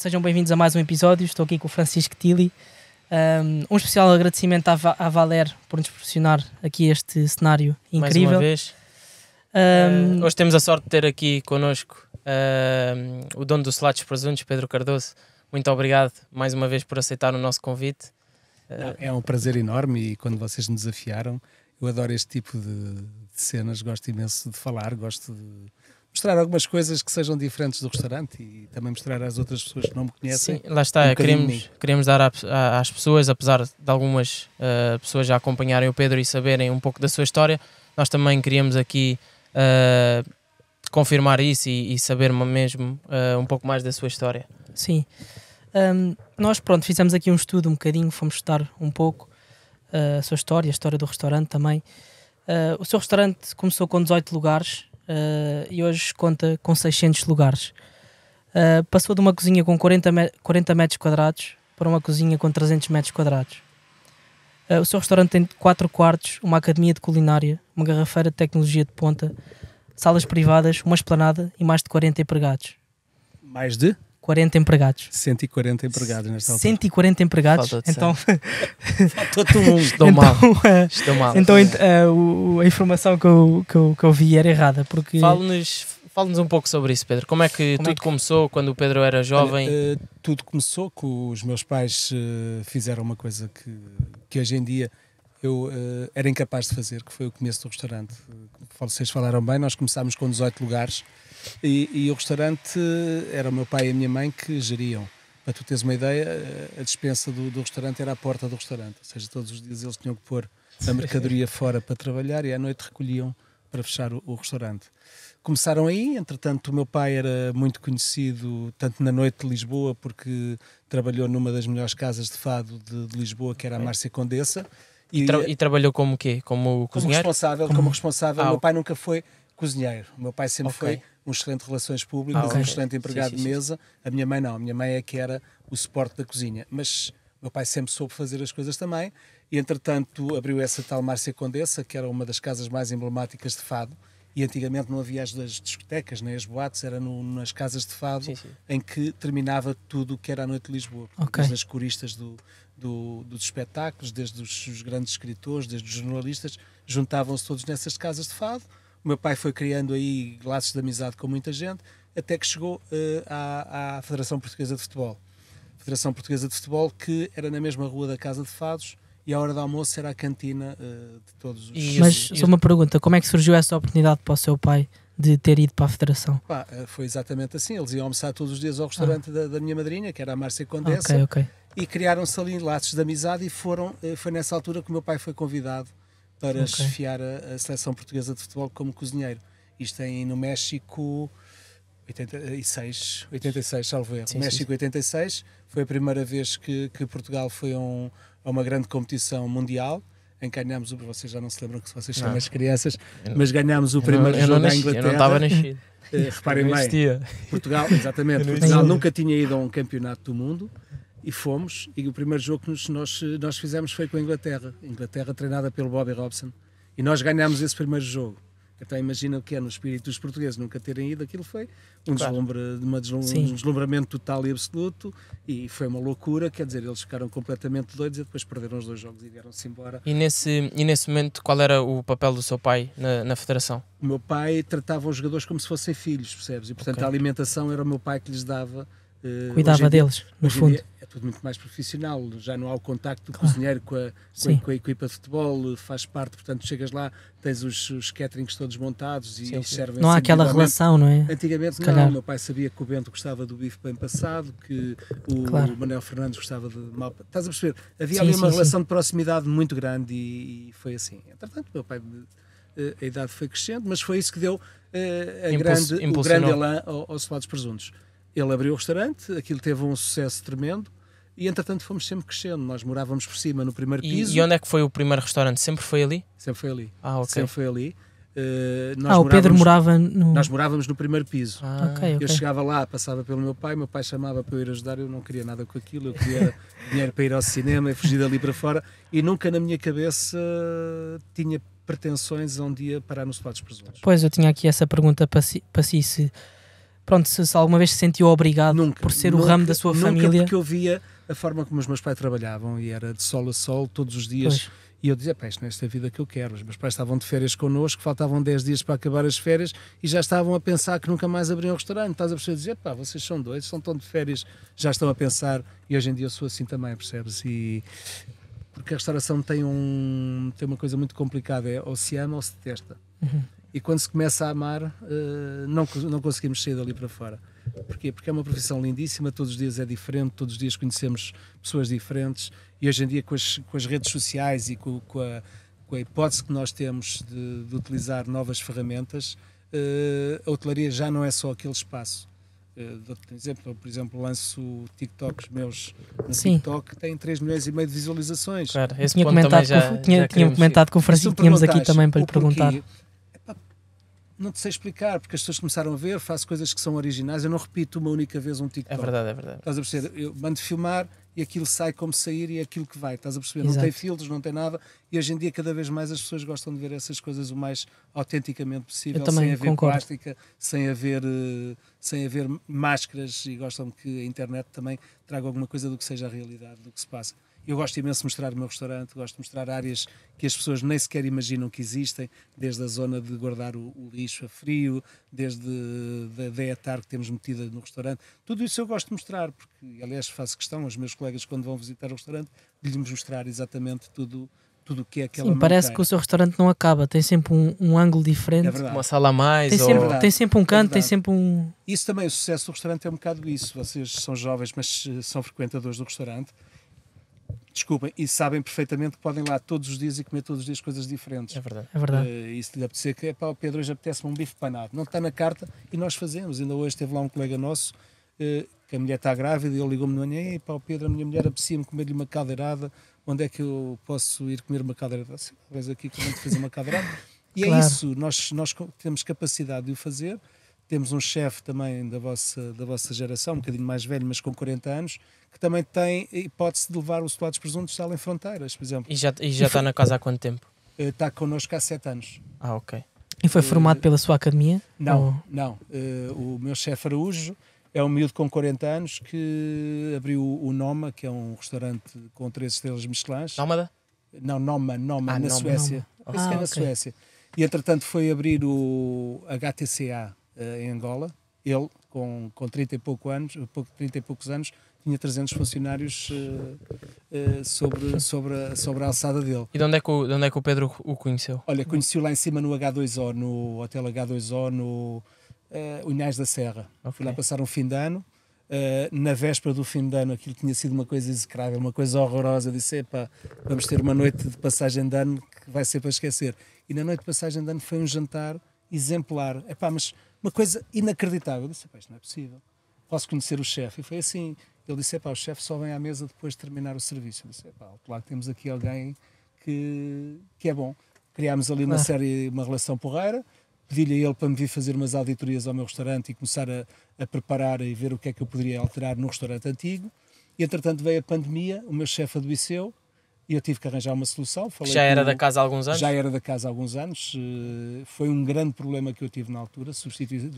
sejam bem-vindos a mais um episódio. Estou aqui com o Francisco Tilly. Um, especial agradecimento à, Va à Valer por nos proporcionar aqui este cenário incrível. Mais uma vez. Um, uh, hoje temos a sorte de ter aqui connosco uh, o dono do Salados Presuntos, Pedro Cardoso. Muito obrigado mais uma vez por aceitar o nosso convite. Uh, é um prazer enorme e quando vocês me desafiaram, eu adoro este tipo de, de cenas, gosto imenso de falar, gosto de mostrar algumas coisas que sejam diferentes do restaurante e também mostrar às outras pessoas que não me conhecem. Sim, lá está, um queremos, queremos dar às pessoas, apesar de algumas uh, pessoas já acompanharem o Pedro e saberem um pouco da sua história, nós também queríamos aqui uh, confirmar isso e, e saber mesmo uh, um pouco mais da sua história. Sim, um, nós pronto, fizemos aqui um estudo um bocadinho, fomos estudar um pouco a sua história, a história do restaurante também. o seu restaurante começou com 18 lugares uh, e hoje conta com 600 lugares. Uh, passou de uma cozinha com 40, me 40 metros quadrados para uma cozinha com 300 metros quadrados. Uh, o seu restaurante tem 4 quartos, uma academia de culinária, uma garrafeira de tecnologia de ponta, salas privadas, uma esplanada e mais de 40 empregados. Mais de? 140 empregados. 140 empregados nesta altura. 140 empregados. Então, faltou-te um. Estou então, mal. Uh, mal. Então uh, a informação que eu, que, eu, que eu vi era errada. Porque... Fala-nos Fala-nos um pouco sobre isso, Pedro. Como é que Como é tudo é que... começou quando o Pedro era jovem? Olha, uh, eh, tudo começou com os meus pais uh, fizeram uma coisa que, que hoje em dia eu uh, era incapaz de fazer, que foi o começo do restaurante. vocês falaram bem, nós começámos com 18 lugares e, e o restaurante era o meu pai e a minha mãe que geriam. Para tu teres uma ideia, eh, a dispensa do, do, restaurante era a porta do restaurante. Ou seja, todos os dias eles tinham que pôr a mercadoria fora para trabalhar e à noite recolhiam para fechar o, o restaurante. Começaram aí, entretanto, o meu pai era muito conhecido, tanto na noite de Lisboa, porque trabalhou numa das melhores casas de fado de, de Lisboa, que era a Márcia Condessa. E, e, tra e, trabalhou como quê? Como cozinheiro? Como responsável. Como, como responsável. Ah, meu pai nunca foi cozinheiro. O meu pai sempre okay. foi um excelente relações públicas, ah, okay. um excelente empregado sim, sim, de mesa. A minha mãe não, a minha mãe é que era o suporte da cozinha. Mas meu pai sempre soube fazer as coisas também. E, entretanto, abriu essa tal Márcia Condessa, que era uma das casas mais emblemáticas de fado. E antigamente não havia as discotecas nem as boates, era no, nas casas de fado sim, sim. em que terminava tudo o que era a noite de Lisboa. Okay. Desde as coristas do, do, dos espetáculos, desde os, os grandes escritores, desde os jornalistas, juntavam-se todos nessas casas de fado o meu pai foi criando aí laços de amizade com muita gente, até que chegou uh, à, à, Federação Portuguesa de Futebol. Federação Portuguesa de Futebol que era na mesma rua da Casa de Fados e a hora do almoço era a cantina uh, de todos os... E, Mas e... só uma pergunta, como é que surgiu essa oportunidade para o seu pai de ter ido para a Federação? Pá, eh, foi exatamente assim, eles iam almoçar todos os dias ao restaurante ah. da, da, minha madrinha, que era a Márcia Condessa, okay, okay. e criaram-se ali laços de amizade e foram, foi nessa altura que o meu pai foi convidado para okay. chefiar a, a, seleção portuguesa de futebol como cozinheiro. Isto tem é no México 86, 86 salvo erro. Sim, México sim. 86 foi a primeira vez que, que Portugal foi a, um, uma grande competição mundial em que ganhámos o. Vocês já não se lembram que vocês são mais crianças, não, mas ganhámos o primeiro não, jogo na Inglaterra. Eu não estava nascido. Eh, reparem bem, Portugal, exatamente, Portugal nunca tinha ido a um campeonato do mundo e fomos. E o primeiro jogo que nos, nós, nós fizemos foi com a Inglaterra. Inglaterra treinada pelo Bobby Robson. E nós ganhámos esse primeiro jogo. Então imagina o que é no espírito dos portugueses nunca terem ido, aquilo foi um, claro. uma deslum Sim. um deslumbramento total e absoluto e foi uma loucura, quer dizer, eles ficaram completamente doidos e depois perderam os dois jogos e vieram-se embora. E nesse, e nesse momento qual era o papel do seu pai na, na federação? O meu pai tratava os jogadores como se fossem filhos, percebes? E portanto okay. a alimentação era o meu pai que lhes dava eh, Cuidava dia, deles, no fundo. é tudo muito mais profissional, já não há o contacto do claro. cozinheiro com a, com, com a, equipa de futebol, eh, faz parte, portanto, chegas lá, tens os, os caterings todos montados e sim, sim. servem Não há aquela relação, não é? Antigamente não, o meu pai sabia que o Bento gostava do bife bem passado, que o, claro. o Manuel Fernandes gostava de mal. Estás a perceber? Havia sim, ali uma relação de proximidade muito grande e, e foi assim. Entretanto, meu pai eh, a idade foi crescendo, mas foi isso que deu uh, a Impulso, grande, o grande elan aos ao Presuntos. Ele abriu o restaurante, aquilo teve um sucesso tremendo. E entretanto fomos sempre crescendo, nós morávamos por cima no primeiro piso. E, e onde é que foi o primeiro restaurante? Sempre foi ali? Sempre foi ali. Ah, ok. Sempre foi ali. Uh, ah, o Pedro morava no. Nós morávamos no primeiro piso. Ah, okay, okay. Eu chegava lá, passava pelo meu pai, meu pai chamava para eu ir ajudar, eu não queria nada com aquilo, eu queria dinheiro para ir ao cinema e fugir dali para fora. E nunca na minha cabeça tinha pretensões a um dia parar nos Platos Presuntos. Pois, eu tinha aqui essa pergunta para si, para si se pronto, se, se alguma vez se sentiu obrigado nunca, por ser nunca, o ramo da sua nunca família. porque eu via a forma como os meus pais trabalhavam e era de sol a sol todos os dias. Pois. E eu dizia, pá, isto não é esta vida que eu quero. Os meus pais estavam de férias connosco, faltavam 10 dias para acabar as férias e já estavam a pensar que nunca mais abriam um restaurante. Estás a perceber? Dizer, pá, vocês são doidos, são tão de férias, já estão a pensar. E hoje em dia eu sou assim também, percebes? E porque a restauração tem, um, tem uma coisa muito complicada: é ou se ama ou se detesta. Uhum e quando se começa a amar, uh, não, não conseguimos sair dali para fora. Porquê? Porque é uma profissão lindíssima, todos os dias é diferente, todos os dias conhecemos pessoas diferentes e hoje em dia, com as, com as redes sociais e com, com, a, com a hipótese que nós temos de, de utilizar novas ferramentas, uh, a hotelaria já não é só aquele espaço. Uh, exemplo, por exemplo, lanço TikToks meus no Sim. TikTok, tem 3 milhões e meio de visualizações. Claro, esse tinha comentado, já, com, tinha, já tinha comentado com o Francisco, tínhamos aqui também para lhe perguntar. Porquê, não te sei explicar, porque as pessoas começaram a ver, faço coisas que são originais. Eu não repito uma única vez um é TikTok. É verdade, é verdade. Estás a perceber? Eu mando filmar e aquilo sai como sair e é aquilo que vai. Estás a perceber? Exato. Não tem filtros, não tem nada. E hoje em dia, cada vez mais, as pessoas gostam de ver essas coisas o mais autenticamente possível, sem haver concordo. plástica, sem haver, eh, sem haver máscaras. E gostam que a internet também traga alguma coisa do que seja a realidade, do que se passa. Eu gosto imenso de mostrar o meu restaurante, gosto de mostrar áreas que as pessoas nem sequer imaginam que existem, desde a zona de guardar o, o lixo a frio, desde a dietar que temos metida no restaurante. Tudo isso eu gosto de mostrar, porque, aliás, faço questão aos meus colegas quando vão visitar o restaurante de lhes mostrar exatamente tudo tudo o que é aquela Sim, parece que o seu restaurante não acaba, tem sempre um, um ângulo diferente. É uma sala a mais. Tem, ou... sempre, é tem sempre um é canto, é tem sempre um. Isso também, o sucesso do restaurante é um bocado isso. Vocês são jovens, mas são frequentadores do restaurante desculpem, e sabem perfeitamente que podem lá todos os dias e comer todos os dias coisas diferentes. É verdade. É verdade. Uh, e se lhe apetecer que, pá, o Pedro hoje apetece-me um bife panado. Não está na carta e nós fazemos. Ainda hoje teve lá um colega nosso uh, que a mulher está grávida e ele ligou-me de manhã e pá, o Pedro, a minha mulher apetecia-me comer-lhe uma cadeirada, Onde é que eu posso ir comer uma cadeirada? Assim, talvez aqui que eu fazer uma caldeirada. E é claro. é isso, nós, nós temos capacidade de o fazer temos um chefe também da vossa, da vossa geração, um bocadinho mais velho, mas com 40 anos, que também tem hipótese de levar os solado presuntos além fronteiras, por exemplo. E já, e já e está foi, na casa há quanto tempo? Eh, está connosco há 7 anos. Ah, ok. E foi formado uh, pela sua academia? Não, ou? não. Uh, o meu chefe Araújo é um miúdo com 40 anos que abriu o Noma, que é um restaurante com 3 estrelas Michelin. Nómada? Não, Noma, Noma, ah, na Noma, Suécia. Noma. Ah, é okay. na Suécia. E entretanto foi abrir o HTCA, eh, em Angola, ele, com, com 30, e pouco anos, eh, pouco, 30 e poucos anos, tinha 300 funcionários uh, uh, sobre, sobre, a, sobre a alçada dele. E de onde, é que o, onde é que o Pedro o conheceu? Olha, conheci-o lá em cima no H2O, no Hotel H2O, no uh, Unhais da Serra. Okay. Fui lá passar um fim de ano. Uh, na véspera do fim de ano, aquilo tinha sido uma coisa execrável, uma coisa horrorosa. Eu disse: epá, vamos ter uma noite de passagem de ano que vai ser para esquecer. E na noite de passagem de ano foi um jantar exemplar. Epá, mas uma coisa inacreditável. Eu disse, isto não é possível. Posso conhecer o chefe? E foi assim. Ele disse, o chefe só vem à mesa depois de terminar o serviço. Eu disse, claro que temos aqui alguém que, que é bom. Criámos ali uma ah. série, uma relação porreira. Pedi-lhe a ele para me vir fazer umas auditorias ao meu restaurante e começar a, a preparar e ver o que é que eu poderia alterar no restaurante antigo. E, entretanto, veio a pandemia, o meu chefe adoeceu, e eu tive que arranjar uma solução. Falei já era da casa há alguns anos? Já era da casa há alguns anos. Eh, foi um grande problema que eu tive na altura. Substituir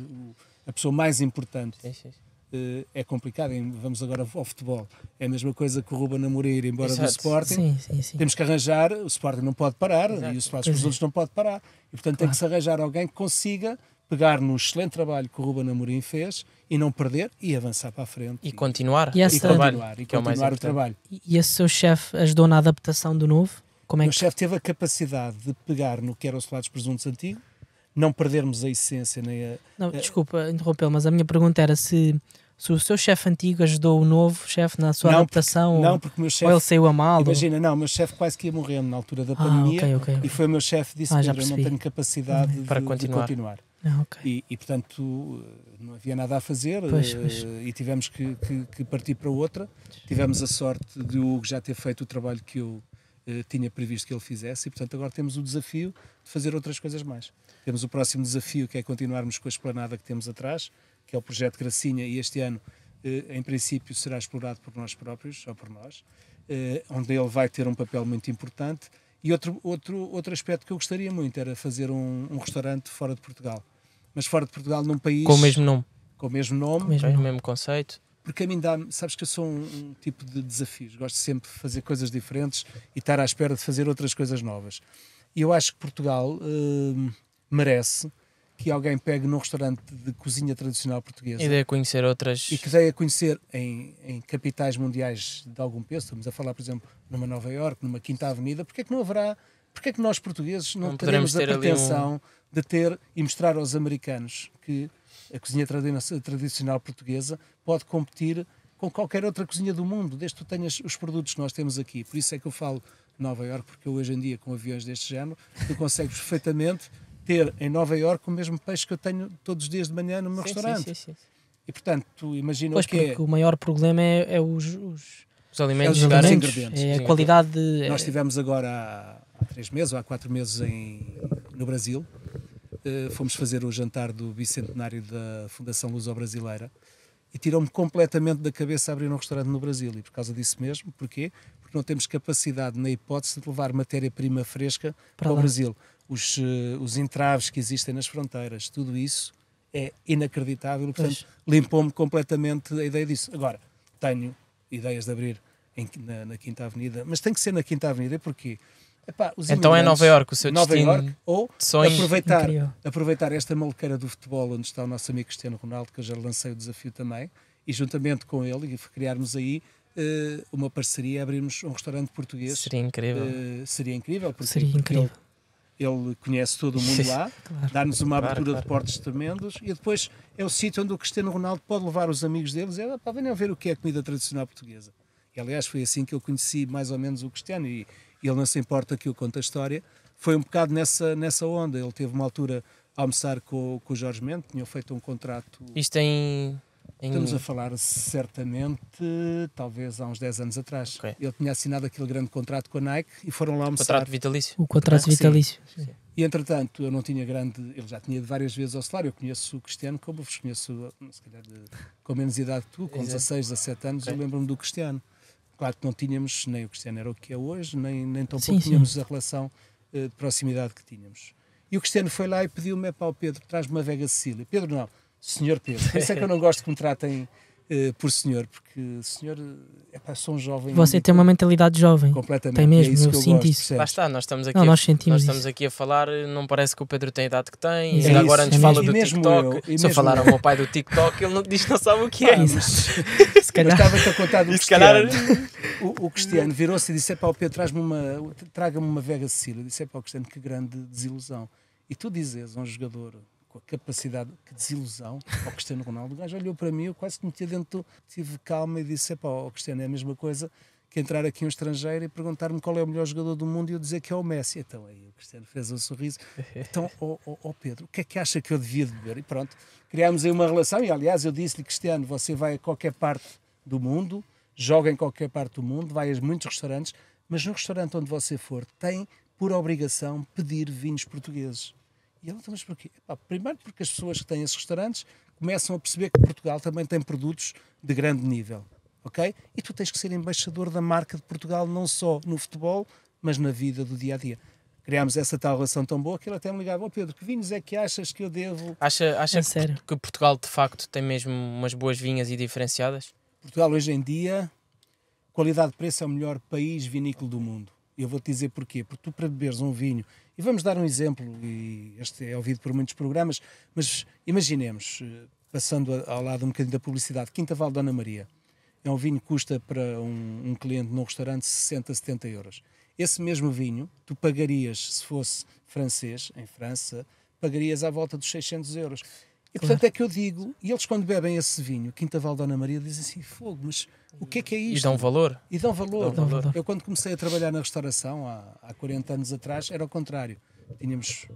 a pessoa mais importante. Sim, sim. Eh, é complicado, vamos agora ao futebol. É a mesma coisa que o Ruben Amorim ir embora Exato. do Sporting. Sim, Temos que arranjar, o Sporting não pode parar Exato. e o Sporting dos outros não pode parar. E portanto claro. tem que se arranjar alguém que consiga pegar no excelente trabalho que o Ruben Amorim fez e não perder e avançar para a frente. E, continuar. E, essa, e continuar, e que continuar é o, mais o trabalho. E esse seu chefe ajudou na adaptação do novo? Como é que... O chefe teve a capacidade de pegar no que era o solado dos presuntos antigo, não perdermos a essência nem a... Não, desculpa interrompeu mas a minha pergunta era se se o seu chefe antigo ajudou o novo chefe na sua não, adaptação porque, não, porque meu ou ele saiu a mal imagina, ou... não, o meu chefe quase que ia morrendo na altura da ah, pandemia okay, okay, okay. e foi o meu chefe que disse ah, Pedro, eu não tenho capacidade de, Para continuar. De continuar ah, okay. e, e, portanto eh, não havia nada a fazer pois, pois. Eh, e tivemos que, que, que, partir para outra. Tivemos a sorte de o Hugo já ter feito o trabalho que eu eh, tinha previsto que ele fizesse e portanto agora temos o desafio de fazer outras coisas mais. Temos o próximo desafio que é continuarmos com a esplanada que temos atrás, que é o projeto Gracinha e este ano eh, em princípio será explorado por nós próprios só por nós, eh, onde ele vai ter um papel muito importante e outro, outro, outro aspecto que eu gostaria muito era fazer um, um restaurante fora de Portugal. Mas fora de Portugal, num país. Com o mesmo nome. Com o mesmo nome. Com o mesmo, mesmo conceito. Porque a mim dá Sabes que eu sou um, um, tipo de desafios. Gosto sempre de fazer coisas diferentes e estar à espera de fazer outras coisas novas. E eu acho que Portugal uh, merece que alguém pegue num restaurante de cozinha tradicional portuguesa e dê a conhecer outras e que a conhecer em, em, capitais mundiais de algum peso, estamos a falar, por exemplo, numa Nova Iorque, numa Quinta Avenida, porque é que não haverá, porque é que nós portugueses não, não teremos a pretensão um... de ter e mostrar aos americanos que a cozinha tradicional portuguesa pode competir com qualquer outra cozinha do mundo, desde que tu tenhas os produtos que nós temos aqui. Por isso é que eu falo Nova Iorque, porque hoje em dia, com aviões deste género, tu consegues perfeitamente ter em Nova Iorque o mesmo peixe que eu tenho todos os dias de manhã no meu sim, restaurante. Sim, sim, sim. E portanto, tu imagina pois o que é. o maior problema é, é os, os, os, alimentos, é os alimentos, ingredientes. É a sim, qualidade. De... Nós estivemos agora há, há, três meses ou há quatro meses em, no Brasil. Uh, fomos fazer o jantar do bicentenário da Fundação Luso Brasileira e tirou-me completamente da cabeça abrir um restaurante no Brasil. E por causa disso mesmo, porquê? Porque não temos capacidade, na hipótese, de levar matéria-prima fresca para, para o Brasil os, eh, os entraves que existem nas fronteiras, tudo isso é inacreditável. Portanto, limpou-me completamente a ideia disso. Agora, tenho ideias de abrir em, na, na, Quinta Avenida, mas tem que ser na Quinta Avenida porque. Epá, então é Nova Iorque o seu Nova destino. York, ou aproveitar, aproveitar esta maluqueira do futebol onde está o nosso amigo Cristiano Ronaldo, que eu já lancei o desafio também, e juntamente com ele, e criarmos aí uh, uma parceria, abrirmos um restaurante português. Seria incrível. Uh, seria incrível, porque seria incrível. Ele, ele conhece todo o mundo lá, claro. dá-nos uma abertura claro, claro. de portas tremendos e depois é o sítio onde o Cristiano Ronaldo pode levar os amigos dele e é, para ah, pá, venham ver o que é a comida tradicional portuguesa. E, aliás, foi assim que eu conheci mais ou menos o Cristiano e, e ele não se importa que eu conte a história. Foi um bocado nessa, nessa onda. Ele teve uma altura a almoçar com, com o Jorge Mendes, tinham feito um contrato... Isto em... Em... Estamos a falar certamente, talvez há uns 10 anos atrás. Okay. Eu tinha assinado aquele grande contrato com a Nike e foram lá almoçar. Contrato vitalício. O contrato ah, vitalício. Sim. Sim. E entretanto, eu não tinha grande. Ele já tinha de várias vezes ao salário. Eu conheço o Cristiano como vos conheço, se calhar, de, com menos idade que tu, com Exato. 16, 17 anos. Okay. Eu lembro-me do Cristiano. Claro que não tínhamos, nem o Cristiano era o que é hoje, nem, nem tão pouco sim, tínhamos a relação eh, de proximidade que tínhamos. E o Cristiano foi lá e pediu-me: é o Pedro, traz-me uma Vega Sicília. Pedro, não Senhor Pedro. Por isso é que eu não gosto que me tratem uh, por senhor, porque senhor, é sou um jovem. Você tem uma mentalidade jovem. Completamente. Tem é mesmo, é isso eu, eu sinto gosto, isso. Lá está, nós estamos aqui, não, a, nós sentimos nós estamos isso. aqui a falar, não parece que o Pedro tem a idade que tem, é e agora nos é fala do TikTok. se eu falar ao meu pai do TikTok, ele não diz que não sabe o que é. Ah, mas, se calhar. estava-te a contar do Cristiano. Calhar... O, o Cristiano virou-se e disse: pá, o Pedro, traz-me uma, traga-me uma Vega Cecília. Disse pá, o Cristiano: que grande desilusão. E tu dizes um jogador com a capacidade, que desilusão, ao Cristiano Ronaldo. O gajo olhou para mim, eu quase que metia dentro Tive calma e disse: é o Cristiano, é a mesma coisa que entrar aqui um estrangeiro e perguntar-me qual é o melhor jogador do mundo e eu dizer que é o Messi. Então aí o Cristiano fez um sorriso. Então, ó oh, oh, Pedro, o que é que acha que eu devia beber? E pronto, criámos aí uma relação. E aliás, eu disse-lhe, Cristiano, você vai a qualquer parte do mundo, joga em qualquer parte do mundo, vai a muitos restaurantes, mas no restaurante onde você for, tem por obrigação pedir vinhos portugueses. E ela, então, mas porquê? Epá, primeiro porque as pessoas que têm esses restaurantes começam a perceber que Portugal também tem produtos de grande nível, ok? E tu tens que ser embaixador da marca de Portugal não só no futebol, mas na vida do dia-a-dia. dia criámos essa tal relação tão boa que ela até me ligava: oh Pedro, que vinhos é que achas que eu devo? Acha, acha é que, sério? que Portugal de facto tem mesmo umas boas vinhas e diferenciadas? Portugal hoje em dia, qualidade-preço é o melhor país vinícola do mundo. Eu vou-te dizer porquê. Porque tu, para beberes um vinho, e vamos dar um exemplo, e este é ouvido por muitos programas, mas imaginemos, eh, passando ao lado um bocadinho da publicidade, Quinta Val Dona Maria. É um vinho que custa para um, um cliente num restaurante 60, 70 euros. Esse mesmo vinho, tu pagarias, se fosse francês, em França, pagarias à volta dos 600 euros. E portanto é que eu digo, e eles quando bebem esse vinho, Val Dona Maria, dizem assim: fogo, mas o que é que é isto? E dão valor. E dão valor. Dão valor. Eu quando comecei a trabalhar na restauração, há, há 40 anos atrás, era o contrário. Tínhamos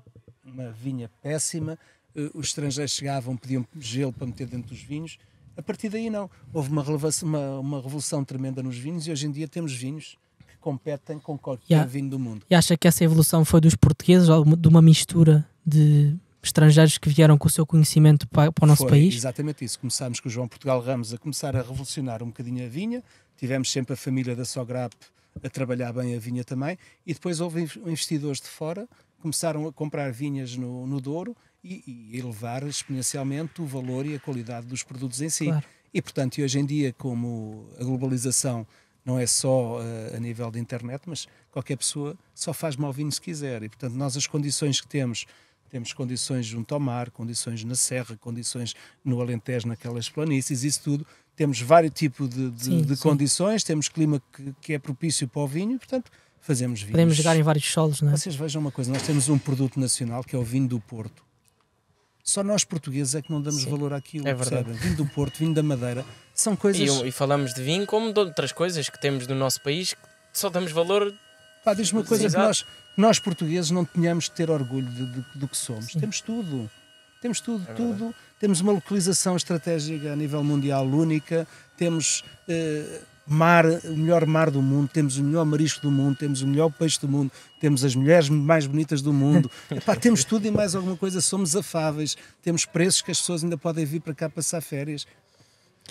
uma vinha péssima, eh, os estrangeiros chegavam, pediam gelo para meter dentro dos vinhos. A partir daí, não. Houve uma, uma, uma revolução tremenda nos vinhos e hoje em dia temos vinhos que competem com qualquer yeah. vinho do mundo. E acha que essa evolução foi dos portugueses, ou de uma mistura de estrangeiros que vieram com o seu conhecimento para, para o nosso Foi país? Exatamente isso. Começámos com o João Portugal Ramos a começar a revolucionar um bocadinho a vinha. Tivemos sempre a família da Sograp a trabalhar bem a vinha também. E depois houve investidores de fora começaram a comprar vinhas no, no Douro e, e, elevar exponencialmente o valor e a qualidade dos produtos em si. Claro. E, portanto, hoje em dia, como a globalização não é só uh, a nível de internet, mas qualquer pessoa só faz mal vinho se quiser. E, portanto, nós as condições que temos temos condições junto ao mar, condições na serra, condições no Alentejo, naquelas planícies, isso tudo. Temos vários tipos de, de, sim, de sim. condições, temos clima que, que é propício para o vinho, portanto, fazemos vinho Podemos jogar em vários solos, não é? Vocês vejam uma coisa, nós temos um produto nacional que é o vinho do Porto. Só nós portugueses é que não damos Sim, valor àquilo, é verdade. Percebem? Vinho do Porto, vinho da Madeira, são coisas... E, e, falamos de vinho como de outras coisas que temos no nosso país que só damos valor... Pá, diz uma coisa que nós nós portugueses não tenhamos de ter orgulho do que somos. Sim. Temos tudo. Temos tudo, é tudo. Temos uma localização estratégica a nível mundial única, temos eh, mar, o melhor mar do mundo, temos o melhor marisco do mundo, temos o melhor peixe do mundo, temos as mulheres mais bonitas do mundo. Epá, temos tudo e mais alguma coisa, somos afáveis, temos preços que as pessoas ainda podem vir para cá passar férias.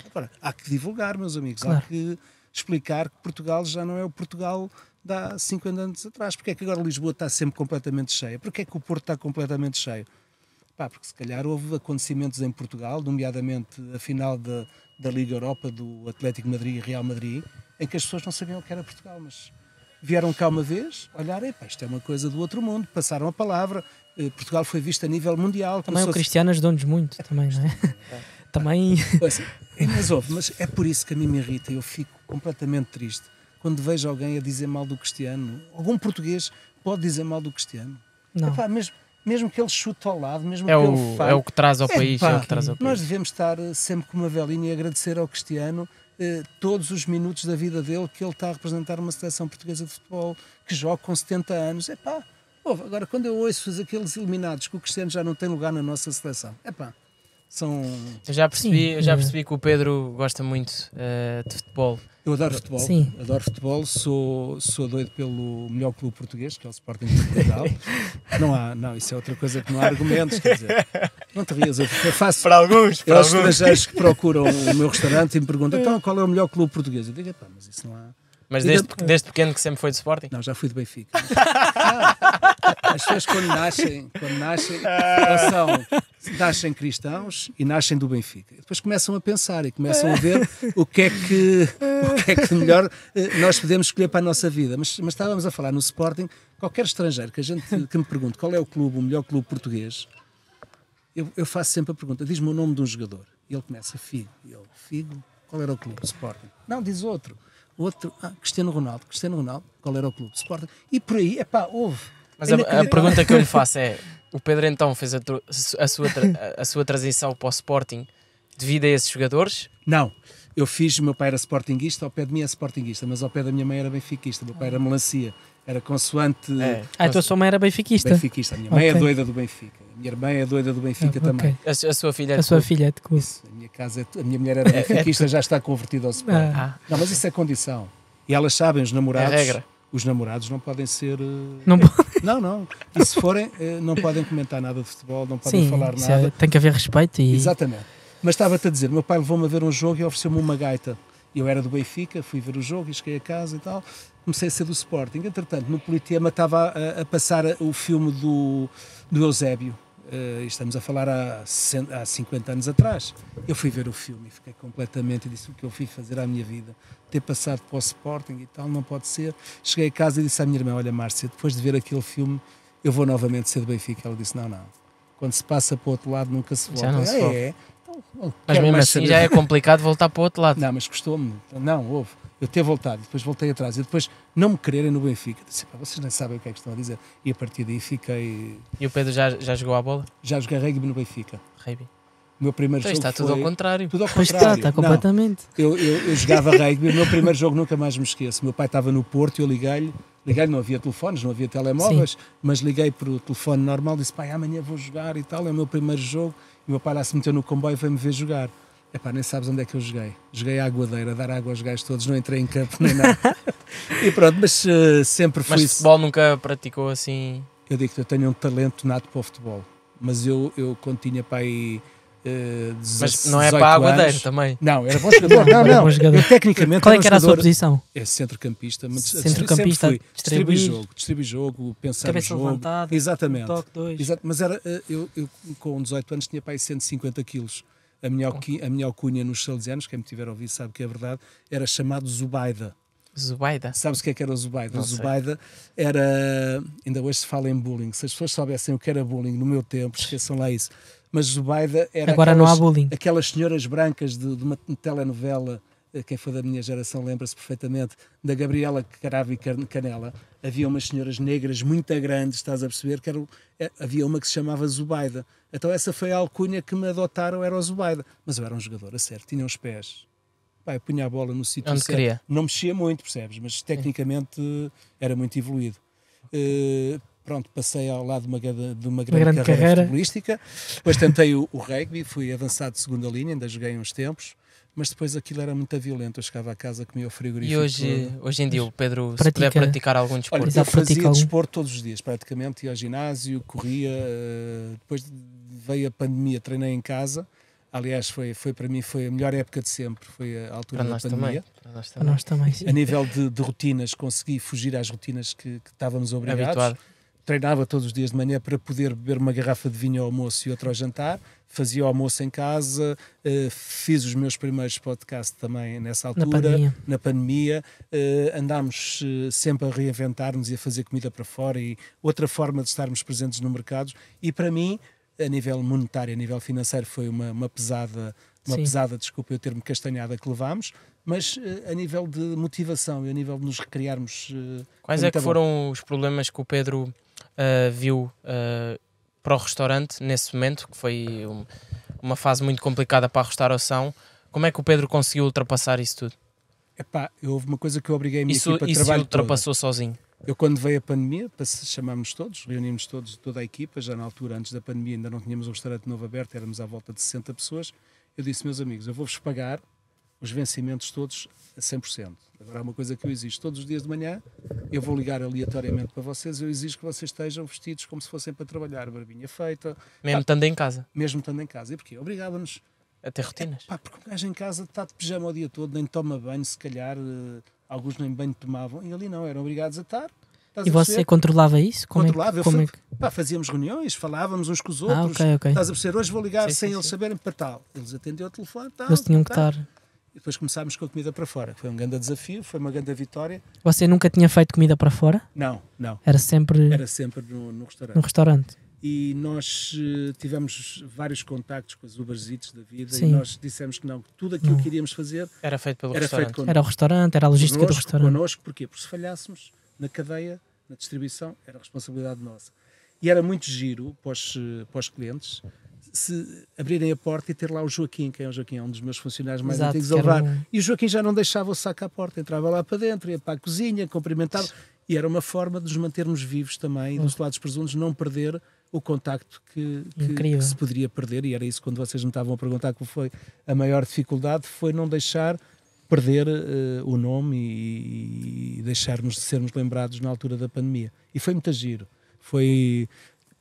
Agora, há que divulgar, meus amigos, claro. há que explicar que Portugal já não é o Portugal de há 50 anos atrás. Porque é que agora Lisboa está sempre completamente cheia? Porque é que o Porto está completamente cheio? Pá, porque se calhar houve acontecimentos em Portugal, nomeadamente a final da, da Liga Europa do Atlético Madrid e Real Madrid, em que as pessoas não sabiam o que era Portugal, mas vieram cá uma vez, olharam, isto é uma coisa do outro mundo, passaram a palavra, eh, Portugal foi visto a nível mundial. Também o Cristiano ajudou-nos muito, também, não é? é. também. Pois, mas mas é por isso que a mim me irrita, eu fico completamente triste quando vejo alguém a dizer mal do Cristiano. Algum português pode dizer mal do Cristiano. Não. Epá, mesmo, mesmo que ele chute ao lado, mesmo é que o, ele faça. É o que traz ao é, país. é o que traz ao nós devemos estar eh, sempre com uma velhinha e agradecer ao Cristiano eh, todos os minutos da vida dele que ele está a representar uma seleção portuguesa de futebol que joga com 70 anos. É pá, agora quando eu ouço aqueles eliminados que o Cristiano já não tem lugar na nossa seleção, é pá. São... Eu já percebi, Sim. eu já percebi que o Pedro gosta muito uh, de futebol. Eu adoro futebol, Sim. adoro futebol, sou, sou doido pelo melhor clube português, que é o Sporting de Portugal. não há, não, isso é outra coisa que não há argumentos, quer dizer, não te rias, eu faço... Para alguns, para alguns. estrangeiros que procuram o meu restaurante e me perguntam, é. então, qual é o melhor clube português? Eu digo, pá, mas isso não há mas desde, de... desde, pequeno que sempre foi de Sporting? Não, já fui do Benfica. Ah, as pessoas quando nascem, quando nascem, são, nascem cristãos e nascem do Benfica. E depois começam a pensar e começam a ver o que é que, o que, é que melhor eh, nós podemos escolher para a nossa vida. Mas, mas estávamos a falar no Sporting, qualquer estrangeiro que, a gente, que me pergunte qual é o clube, o melhor clube português, eu, eu faço sempre a pergunta, diz-me o nome de um jogador. E ele começa, Figo. E eu, Figo? Qual era o clube? Sporting. Não, diz outro outro, ah, Cristiano Ronaldo, Cristiano Ronaldo, qual era o clube? Sporting. E por aí, é pá, houve. Mas a, a, pergunta que eu lhe faço é: o Pedro então fez a, a sua, a sua transição para o Sporting devido a esses jogadores? Não. Eu fiz, meu pai era sportinguista, ao pé de mim é sportinguista, mas ao pé da minha mãe era benfiquista, meu pai era melancia era consoante. É. Eh, ah, então a tua sua mãe era benfiquista. Benfiquista. A minha mãe é doida do Benfica. A minha irmã é doida do Benfica ah, também. Okay. A, sua filha é A sua filha é de clube. Isso. A minha casa é, a minha mulher era é, é benfiquista, já está convertida ao Sporting. Ah. Não, mas isso é condição. E elas sabem, os namorados. É regra. Os namorados não podem ser. Eh, não, é, não, não. E se forem, eh, não podem comentar nada de futebol, não podem Sim, falar nada. É, tem que haver respeito e. Exatamente. Mas estava-te a dizer, meu pai levou-me a ver um jogo e ofereceu-me uma gaita. Eu era do Benfica, fui ver o jogo e cheguei a casa e tal comecei a ser do Sporting. Entretanto, no Politema estava a, a passar o filme do, do Eusébio. Uh, estamos a falar há, há 50 anos atrás. Eu fui ver o filme e fiquei completamente. Disse o que eu fui fazer à minha vida. Ter passado para o Sporting e tal, não pode ser. Cheguei a casa e disse à minha irmã: Olha, Márcia, depois de ver aquele filme, eu vou novamente ser do Benfica. Ela disse: Não, não. Quando se passa para o outro lado, nunca se volta. Já não se ah, é? volta. É, é. Então, mas mesmo assim saber. já é complicado voltar para o outro lado. Não, mas custou-me. Então, não, houve eu ter voltado, depois voltei atrás e depois não me quererem no Benfica. Disse, vocês nem sabem o que é que estão a dizer. E a partir daí fiquei. E o Pedro já, já jogou a bola? Já joguei rugby no Benfica. Rugby. O meu primeiro então, jogo. Está foi... tudo ao contrário. Tudo ao contrário. Pois está, está completamente. eu, eu, eu jogava rugby, o meu primeiro jogo nunca mais me esqueço. Meu pai estava no Porto e eu liguei-lhe. Liguei, não havia telefones, não havia telemóveis, Sim. mas liguei para o telefone normal, disse: pai, amanhã vou jogar e tal, é o meu primeiro jogo. E o meu pai lá se meteu no comboio e veio-me ver jogar. Epá, nem sabes onde é que eu joguei. Joguei à aguadeira, dar água aos gajos todos, não entrei em campo nem nada. e pronto, mas uh, sempre fui. Mas futebol nunca praticou assim? Eu digo que eu tenho um talento nato para o futebol, mas eu, eu quando tinha para aí. Uh, mas não é para a aguadeira anos, também? Não, era bom jogador. não, não. Jogador. tecnicamente, Qual é que era a sua posição? É centrocampista. Centrocampista, distribuir jogo, distribuir jogo, pensar Cabeça jogo. levantada, exatamente. Toque dois. Exato, mas era, eh, eu, eu com 18 anos tinha para aí 150 quilos a minha, alcunha, a minha alcunha nos salesianos, quem me tiver ouvido sabe que é verdade, era chamado Zubaida. Zubaida. Sabes o que é que era Zubaida? Não Zubaida sei. era. Ainda hoje se fala em bullying. Se as pessoas soubessem o que era bullying no meu tempo, esqueçam lá isso. Mas Zubaida era. Agora aquelas, não há bullying. Aquelas senhoras brancas de, de uma telenovela, eh, quem foi da minha geração lembra-se perfeitamente, da Gabriela Caravi Canela, havia umas senhoras negras muito grandes, estás a perceber, que era, é, havia uma que se chamava Zubaida. Então essa foi a alcunha que me adotaram, era o Zubaida. Mas eu era um jogador, a sério, tinha os pés. punha a bola no sítio certo. Queria. Não mexia muito, percebes? Mas tecnicamente eh, era muito evoluído. Uh, pronto, passei ao lado de uma, de uma, grande, uma grande carreira, carreira futebolística. Depois tentei o, o rugby, fui avançado de segunda linha, ainda joguei uns tempos mas depois aquilo era muito violento. Eu chegava a casa, comia o frigorífico. E hoje, todo. hoje em dia, o Pedro, Pratica. se puder praticar algum desporto. Olha, eu fazia desporto todos os dias, praticamente. Ia ao ginásio, corria. Eh, depois veio a pandemia, treinei em casa. Aliás, foi, foi para mim foi a melhor época de sempre, foi a altura para da pandemia. Para nós também. Para nós também a nível de, de, rotinas, consegui fugir às rotinas que, que estávamos obrigados. Habituado treinava todos os dias de manhã para poder beber uma garrafa de vinho ao almoço e outra ao jantar, fazia o almoço em casa, uh, fiz os meus primeiros podcasts também nessa altura, na pandemia. Na pandemia uh, andámos uh, sempre a reinventar-nos e a fazer comida para fora e outra forma de estarmos presentes no mercado. E para mim, a nível monetário, a nível financeiro, foi uma, uma pesada. Uma Sim. pesada, desculpa eu ter-me castanhada que levámos, mas a nível de motivação e a nível de nos recriarmos. Quais é que foram bom. os problemas que o Pedro uh, viu uh, para o restaurante nesse momento, que foi um, uma fase muito complicada para a restauração. Como é que o Pedro conseguiu ultrapassar isso tudo? Epá, houve uma coisa que eu obriguei a minha isso, equipa a isso ultrapassou toda. sozinho? Eu quando veio a pandemia, chamámos todos, reunimos todos, toda a equipa, já na altura, antes da pandemia, ainda não tínhamos um restaurante novo aberto, éramos à volta de 60 pessoas. Eu disse, meus amigos, eu vou-vos pagar os vencimentos todos a 100%. Agora, há uma coisa que eu exijo. Todos os dias de manhã, eu vou ligar aleatoriamente para vocês, eu exijo que vocês estejam vestidos como se fossem para trabalhar, barbinha feita. Mesmo estando em casa? Mesmo estando em casa. E porquê? Obrigava-nos... A ter rotinas? É, pá, porque o gajo em casa está de pijama o dia todo, nem toma banho, se calhar, uh, alguns nem banho tomavam, e ali não, eram obrigados a estar. Estás e você controlava isso? Como controlava, é que, como eu, é que... pá, fazíamos reuniões, falávamos uns com os ah, outros. Ah, okay, okay. Estás a perceber? Hoje vou ligar sim, sem sim, eles saberem para tal. Eles atendiam o telefone, tal. Eles tinham que tal. estar. E depois começámos com a comida para fora. Foi um grande desafio, foi uma grande vitória. Você nunca tinha feito comida para fora? Não, não. Era sempre. Era sempre no, no restaurante. No restaurante. E nós eh, tivemos vários contactos com as Uberzites da vida Sim. e nós dissemos que não, que tudo aquilo não. que iríamos fazer era feito pelo era restaurante. Feito era o restaurante, era a logística connosco, do restaurante. Connosco, porquê? Porque se falhássemos na cadeia, na distribuição, era responsabilidade nossa. E era muito giro para os, eh, para os clientes se abrirem a porta e ter lá o Joaquim, que é o Joaquim, é um dos meus funcionários mais Exato, antigos a levar. Um... E o Joaquim já não deixava o saco à porta, entrava lá para dentro, ia para a cozinha, cumprimentava. E era uma forma de nos mantermos vivos também, dos lados presuntos, não perder o contacto que, que, que, se poderia perder. E era isso quando vocês me estavam a perguntar qual foi a maior dificuldade, foi não deixar perder uh, o nome e, e deixarmos de sermos lembrados na altura da pandemia. E foi muito giro. Foi,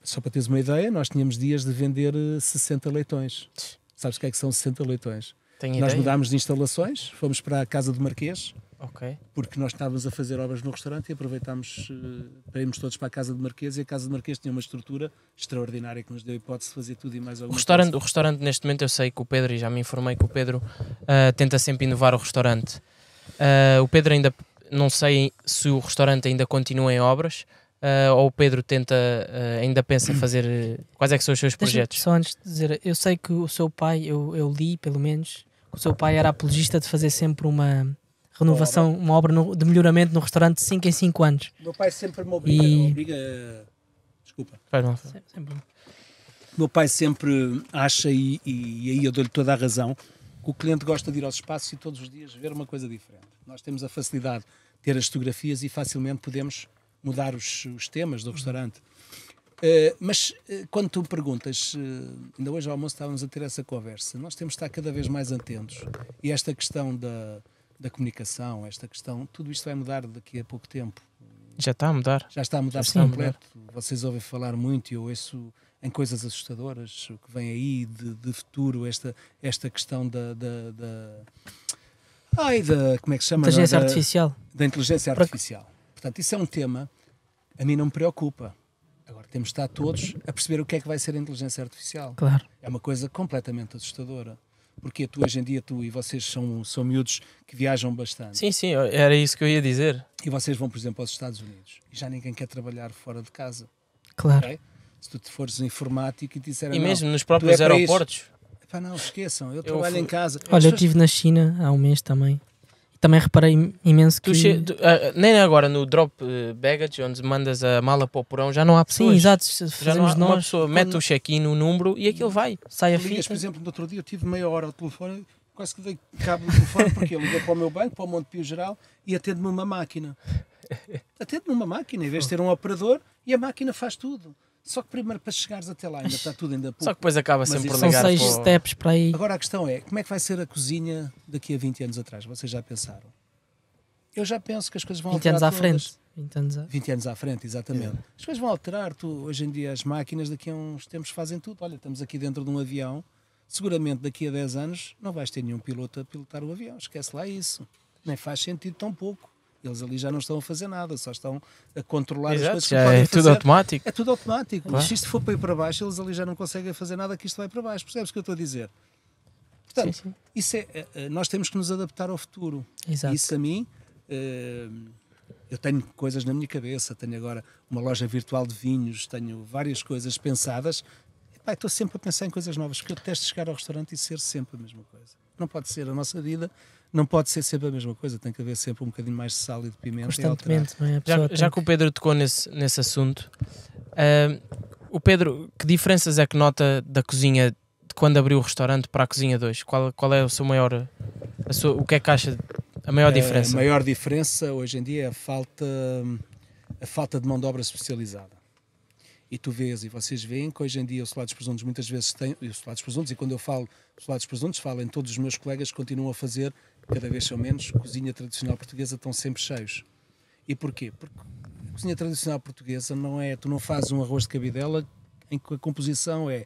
só para teres uma ideia, nós tínhamos dias de vender 60 eh, leitões. Sabes o que é que são 60 leitões? Tenho nós ideia? mudámos de instalações, fomos para a casa do Marquês, okay. porque nós estávamos a fazer obras no restaurante e aproveitámos eh, para irmos todos para a casa do Marquês e a casa do Marquês tinha uma estrutura extraordinária que nos deu a hipótese de fazer tudo e mais alguma o restaurante, coisa. O restaurante, neste momento, eu sei que o Pedro, e já me informei que o Pedro uh, tenta sempre inovar o restaurante. Uh, o Pedro ainda, não sei se o restaurante ainda continua em obras, Uh, ou o Pedro tenta, uh, ainda pensa fazer. Ah, quais é que são os seus projetos? Só antes de dizer, eu sei que o seu pai, eu, eu li pelo menos, que o seu pai era apologista de fazer sempre uma renovação, uma obra no, de melhoramento no restaurante de 5 em 5 anos. Meu pai sempre me obriga. E... obriga desculpa. Faz Sempre, Meu pai sempre acha, e, e, e aí eu dou-lhe toda a razão, que o cliente gosta de ir aos espaços e todos os dias ver uma coisa diferente. Nós temos a facilidade de ter as fotografias e facilmente podemos mudar os, os temas do uhum. restaurante. Uh, mas uh, quando tu perguntas, uh, ainda hoje ao almoço estávamos a ter essa conversa, nós temos de estar cada vez mais atentos. E esta questão da, da comunicação, esta questão, tudo isto vai mudar daqui a pouco tempo. Já está a mudar. Já está a mudar por completo. Mudar. Vocês ouvem falar muito e eu ouço em coisas assustadoras, o que vem aí de, de futuro, esta, esta questão da, da, da... Ai, da. Como é que se chama? É? Inteligência da, artificial. Da inteligência artificial. Portanto, isso é um tema, a mim não me preocupa. Agora, temos de estar todos a perceber o que é que vai ser a inteligência artificial. Claro. É uma coisa completamente assustadora. Porque tu, hoje em dia, tu e vocês são, são miúdos que viajam bastante. Sim, sim, era isso que eu ia dizer. E vocês vão, por exemplo, aos Estados Unidos e já ninguém quer trabalhar fora de casa. Claro. Okay? Se tu te fores informático e disser. E não, mesmo nos é próprios é aeroportos. Pá, não, esqueçam, eu, eu trabalho fui... em casa. Olha, eu estive na China há um mês também também reparei imenso que. Che... Tu, uh, nem agora no drop eh, baggage, onde mandas a mala para o porão, já não há pessoas. Sim, exato. Já não há, nós, uma pessoa quando... mete o check-in, no número e aquilo vai. Sai a fita. Por exemplo, no outro dia eu tive meia hora ao telefone, quase que dei cabo do telefone, porque eu liguei para o meu banco, para o Monte Pio Geral e atendo-me uma máquina. Atendo-me uma máquina, em vez de ter um operador, e a máquina faz tudo. Só que primeiro, para chegares até lá, ainda está tudo ainda pouco. Só que depois acaba sempre por é ligar. São seis para... steps para aí. Agora a questão é, como é que vai ser a cozinha daqui a 20 anos atrás? Vocês já pensaram? Eu já penso que as coisas vão 20 alterar. 20 anos à frente. 20 anos à... 20 anos à frente, exatamente. As coisas vão alterar. Tu, hoje em dia as máquinas daqui a uns tempos fazem tudo. Olha, estamos aqui dentro de um avião. Seguramente daqui a 10 anos não vais ter nenhum piloto a pilotar o avião. Esquece lá isso. Nem faz sentido tão pouco. Eles ali já não estão a fazer nada, só estão a controlar Exato, as coisas que podem é fazer. tudo automático. É tudo automático. Claro. Se isto for para ir para baixo, eles ali já não conseguem fazer nada que isto vai para baixo. Percebes o que eu estou a dizer? Portanto, sim, sim. Isso é, eh, eh, nós temos que nos adaptar ao futuro. Exato. Isso a mim. Eh, eu tenho coisas na minha cabeça, tenho agora uma loja virtual de vinhos, tenho várias coisas pensadas. Pai, estou sempre a pensar em coisas novas, porque eu detesto chegar ao restaurante e ser sempre a mesma coisa. Não pode ser a nossa vida não pode ser sempre a mesma coisa, tem que haver sempre um bocadinho mais de sal e de pimenta. Constantemente, é? já, já que... o Pedro tocou nesse, nesse assunto, uh, o Pedro, que diferenças é que nota da cozinha de quando abriu o restaurante para a cozinha 2? Qual, qual é o seu maior. Sua, o que é que acha? A maior é, diferença? A maior diferença hoje em dia é a falta, a falta de mão de obra especializada e tu vês, e vocês veem que hoje em dia o Solado Presuntos muitas vezes tem, e o Presuntos, e quando eu falo Solado dos Presuntos, falo em todos os meus colegas que continuam a fazer, cada vez são menos, cozinha tradicional portuguesa estão sempre cheios. E porquê? Porque a cozinha tradicional portuguesa não é, tu não fazes um arroz de cabidela em que a composição é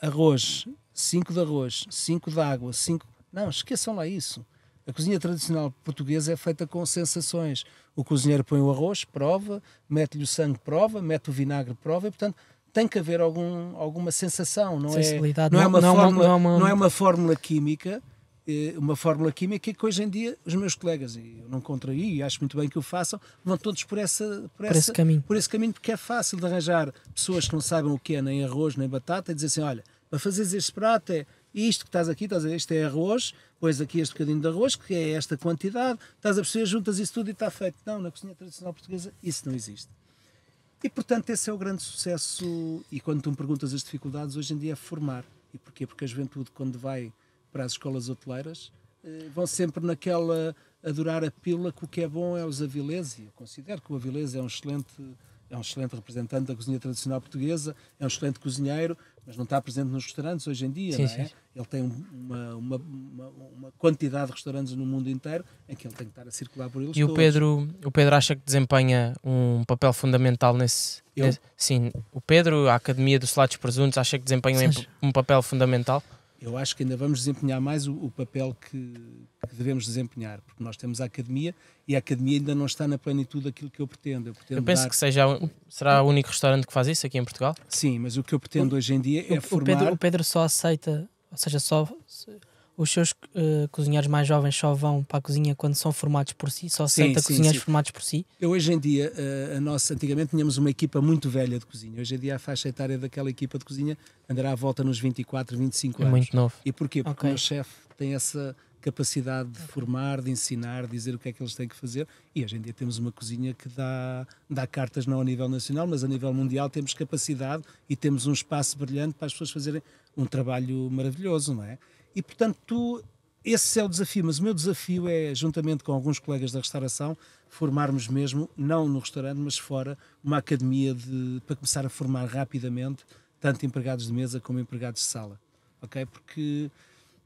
arroz, 5 de arroz, 5 de água, 5... Cinco... Não, esqueçam lá isso. A cozinha tradicional portuguesa é feita com sensações, o cozinheiro põe o arroz, prova, mete-lhe o sangue, prova, mete o vinagre, prova, e portanto tem que haver algum, alguma sensação, não é, não, é uma não, fórmula, não, não, não, é uma fórmula química, eh, uma fórmula química que hoje em dia os meus colegas, e eu não contraí, e acho muito bem que o façam, vão todos por, essa, por, por essa, esse caminho. por esse caminho, porque é fácil de arranjar pessoas que não sabem o que é nem arroz nem batata e dizer assim: olha, para fazeres este prato é isto que estás aqui, estás a ver, isto é arroz, pões aqui este bocadinho de arroz, que é esta quantidade, estás a perceber, juntas isso tudo e está feito. Não, na cozinha tradicional portuguesa isso não existe. E portanto, esse é o grande sucesso. E quando tu me perguntas as dificuldades, hoje em dia é formar. E porquê? Porque a juventude, quando vai para as escolas hoteleiras, eh, vão sempre naquela adorar a pílula que o que é bom é os avilés. E eu considero que o avilés é um excelente. É um excelente representante da cozinha tradicional portuguesa, é um excelente cozinheiro, mas não está presente nos restaurantes hoje em dia, sim, não é? Sim. Ele tem uma, uma, uma, uma, quantidade de restaurantes no mundo inteiro em que ele tem que estar a circular por eles. E todos. o Pedro, o Pedro acha que desempenha um papel fundamental nesse, nesse Sim, o Pedro, a Academia dos Salados Presuntos, acha que desempenha um, um papel fundamental? eu acho que ainda vamos desempenhar mais o, o papel que, que, devemos desempenhar, porque nós temos a academia e a academia ainda não está na plenitude daquilo que eu pretendo. Eu, pretendo eu penso dar... que seja, será o único restaurante que faz isso aqui em Portugal? Sim, mas o que eu pretendo o, hoje em dia é o, formar. Pedro, o Pedro só aceita, ou seja, só os seus uh, cozinheiros mais jovens só vão para a cozinha quando são formados por si? Só sim, sim, cozinheiros sim. formados por si? Eu, hoje em dia, uh, a nossa, antigamente tínhamos uma equipa muito velha de cozinha. Hoje em dia a faixa etária daquela equipa de cozinha andará à volta nos 24, 25 é anos. muito novo. E porquê? Porque okay. o meu chefe tem essa capacidade de formar, de ensinar, de dizer o que é que eles têm que fazer. E hoje em dia temos uma cozinha que dá, dá cartas não a nível nacional, mas a nível mundial temos capacidade e temos um espaço brilhante para as pessoas fazerem um trabalho maravilhoso, não é? E, portanto, tu, esse é o desafio, mas o meu desafio é, juntamente com alguns colegas da restauração, formarmos mesmo, não no restaurante, mas fora, uma academia de, para começar a formar rapidamente tanto empregados de mesa como empregados de sala. Ok? Porque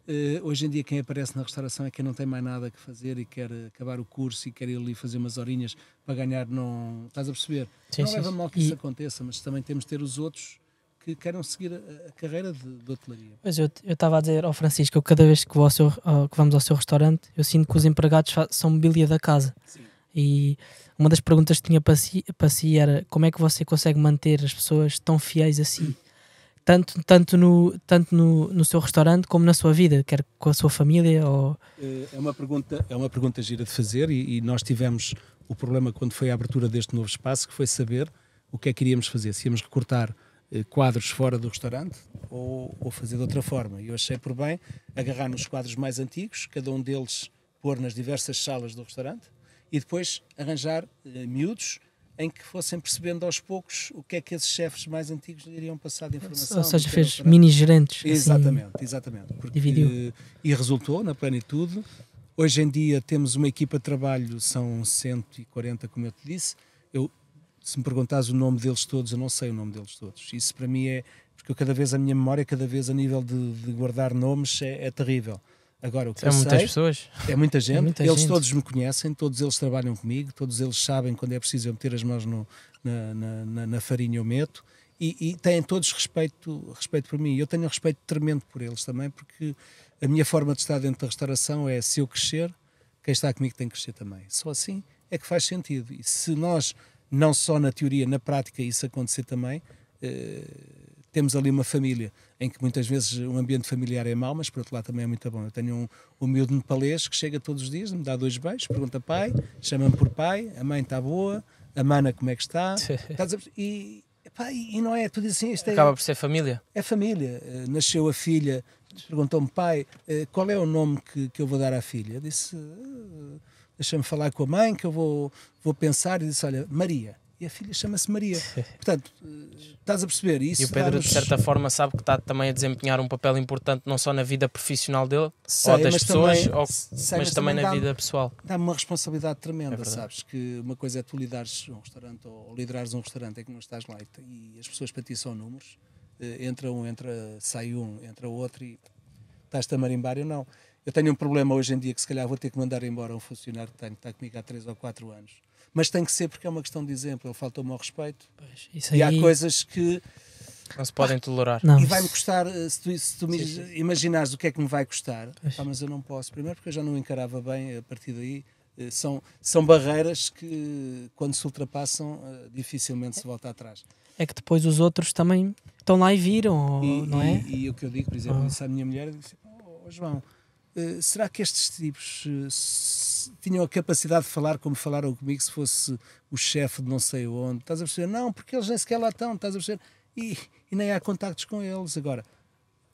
eh, hoje em dia quem aparece na restauração é quem não tem mais nada que fazer e quer acabar o curso e quer ir ali fazer umas horinhas para ganhar, não. Estás a perceber? Sim, não sim, leva sim. mal que e... isso aconteça, mas também temos de ter os outros que queiram seguir a, a carreira de, de hotelaria. Mas eu estava a dizer ao Francisco, eu cada vez que, vou ao seu, que vamos ao seu restaurante, eu sinto que os empregados são mobília da casa. Sim. E uma das perguntas que tinha para si, para si era como é que você consegue manter as pessoas tão fiéis a si? Tanto, tanto, no, tanto no, no seu restaurante como na sua vida, quer com a sua família ou... Eh, é uma pergunta, é uma pergunta gira de fazer e, e nós tivemos o problema quando foi a abertura deste novo espaço, que foi saber o que é que iríamos fazer, se íamos recortar eh, quadros fora do restaurante ou, ou fazer de outra forma. Eu achei por bem agarrar nos quadros mais antigos, cada um deles pôr nas diversas salas do restaurante e depois arranjar eh, miúdos em que fossem percebendo aos poucos o que é que esses chefes mais antigos lhe iriam passar de informação. Ou seja, fez mini-gerentes. Assim, exatamente, assim, exatamente. Porque, dividiu. Eh, e resultou na plenitude. Hoje em dia temos uma equipa de trabalho, são 140, como eu te disse. Eu se me perguntares o nome deles todos, eu não sei o nome deles todos. Isso para mim é. Porque eu cada vez a minha memória, cada vez a nível de, de guardar nomes, é, é terrível. Agora, o que São eu muitas sei, pessoas. É muita gente. É muita eles gente. todos me conhecem, todos eles trabalham comigo, todos eles sabem quando é preciso eu meter as mãos no, na, na, na, farinha eu meto. E, e, têm todos respeito, respeito por mim. Eu tenho um respeito tremendo por eles também, porque a minha forma de estar dentro da restauração é se eu crescer, quem está comigo tem que crescer também. Só assim é que faz sentido. E se nós não só na teoria, na prática isso acontecer também. Uh, temos ali uma família em que muitas vezes o ambiente familiar é mau, mas por outro lado também é muito bom. Eu tenho um, um miúdo nepalês que chega todos os dias, me dá dois beijos, pergunta pai, chama-me por pai, a mãe está boa, a mana como é que está, está e, epá, e não é tudo assim. Isto é, Acaba por ser família. É família. Uh, nasceu a filha, perguntou-me pai, uh, qual é o nome que, que eu vou dar à filha? Eu disse deixa-me falar com a mãe que eu vou, vou pensar. E disse: Olha, Maria. E a filha chama-se Maria. Portanto, estás a perceber isso. E o Pedro, de certa forma, sabe que está também a desempenhar um papel importante não só na vida profissional dele, sei, ou das pessoas, também, ou, sei, mas, mas, também, na vida pessoal. Dá-me uma responsabilidade tremenda, é sabes? Que uma coisa é tu lidares um restaurante ou liderares um restaurante em que não estás lá e, e as pessoas para ti são números. Eh, entra um, entra, sai um, entra outro e estás-te a marimbar, eu não. Eu tenho um problema hoje em dia que se calhar vou ter que mandar embora um funcionário que que está comigo há 3 ou 4 anos. Mas tem que ser porque é uma questão de exemplo, ele faltou-me ao respeito. Pois, e aí... há coisas que. Não se podem ah, tolerar. Não. E vai-me custar, eh, se tu, se tu sim, sim. imaginares o que é que me vai custar, mas eu não posso. Primeiro porque eu já não encarava bem a partir daí. Eh, são, são barreiras que, quando se ultrapassam, eh, dificilmente se volta atrás. É que depois os outros também estão lá e viram, e, não é? E, e, o que eu digo, por exemplo, ah. a minha mulher, disse, oh, oh João, eh, será que estes tipos eh, tinham a capacidade de falar como falaram comigo se fosse o chefe de não sei onde? Estás a perceber? Não, porque eles nem sequer lá estão, estás a perceber? E, e nem há contactos com eles. Agora,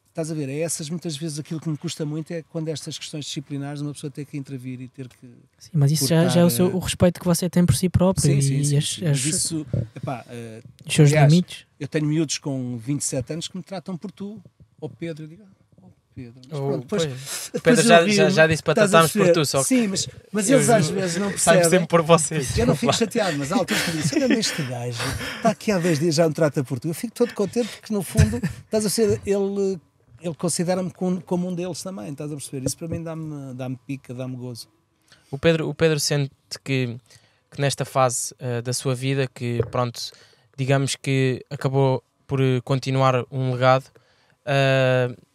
estás a ver? É essas muitas vezes aquilo que me custa muito é quando estas questões disciplinares uma pessoa tem que intervir e ter que. Sim, mas isso já, já, é o, seu, o, eh, respeito que você tem por si próprio sim, e, sim, sim, as isso, epá, uh, os seus aliás, limites. Eu tenho miúdos com 27 anos que me tratam por tu, ou Pedro, diga Pedro. Mas pronto, pois, Pedro já, já, já disse por tu, só que Sim, mas, mas eles às vezes não percebem. sempre por vocês. Eu não fico chateado, mas há alturas que disse: olha, este gajo está aqui há 10 dias, já me trata por tu. Eu fico todo contente porque, no fundo, estás a ser. Ele, ele considera-me como, como um deles também, estás a perceber? Isso para mim dá-me dá pica, dá-me gozo. O Pedro, o Pedro sente que, que nesta fase uh, da sua vida, que pronto, digamos que acabou por eh, continuar um legado. Uh,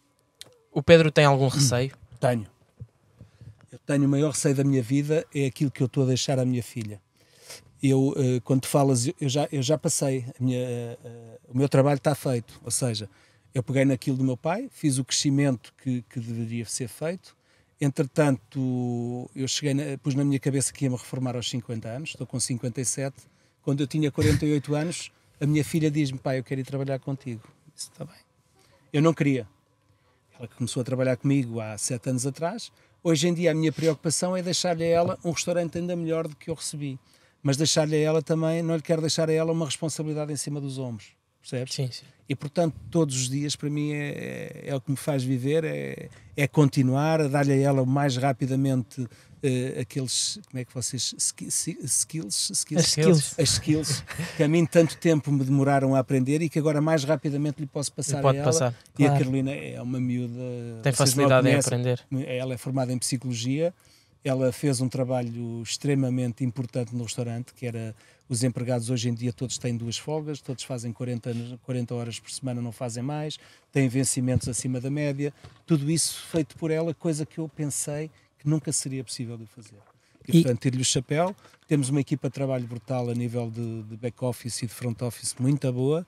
o Pedro tem algum hum, receio? Tenho. Eu tenho o maior receio da minha vida é aquilo que eu estou a deixar à minha filha. Eu, eh, quando falas, eu já, eu já passei, minha, eh, eh, o meu trabalho está feito, ou seja, eu peguei naquilo do meu pai, fiz o crescimento que, que deveria ser feito, entretanto, eu cheguei, na, pus na minha cabeça que ia-me reformar aos 50 anos, estou com 57, quando eu tinha 48 anos, a minha filha diz-me, pai, eu quero ir trabalhar contigo. Isso está bem. Eu não queria, que começou a trabalhar comigo há sete anos atrás, hoje em dia a minha preocupação é deixar-lhe a ela um restaurante ainda melhor do que eu recebi. Mas deixar-lhe a ela também, não lhe quero deixar a ela uma responsabilidade em cima dos ombros. Percebes? Sim, sim. E portanto, todos os dias para mim é, é, é o que me faz viver, é, é continuar a dar-lhe a ela o mais rapidamente uh, aqueles, como é que vocês, skills, skills, as skills, as skills que a mim tanto tempo me demoraram a aprender e que agora mais rapidamente lhe posso passar pode a ela. Passar, claro. E a Carolina é uma miúda... Tem facilidade em aprender. Ela é formada em Psicologia, ela fez um trabalho extremamente importante no restaurante, que era os empregados hoje em dia todos têm duas folgas, todos fazem 40, 40 horas por semana, não fazem mais, têm vencimentos acima da média, tudo isso feito por ela, coisa que eu pensei que nunca seria possível de fazer. E, e portanto, tiro-lhe o chapéu. Temos uma equipa de trabalho brutal a nível de, de back-office e de front-office muito boa.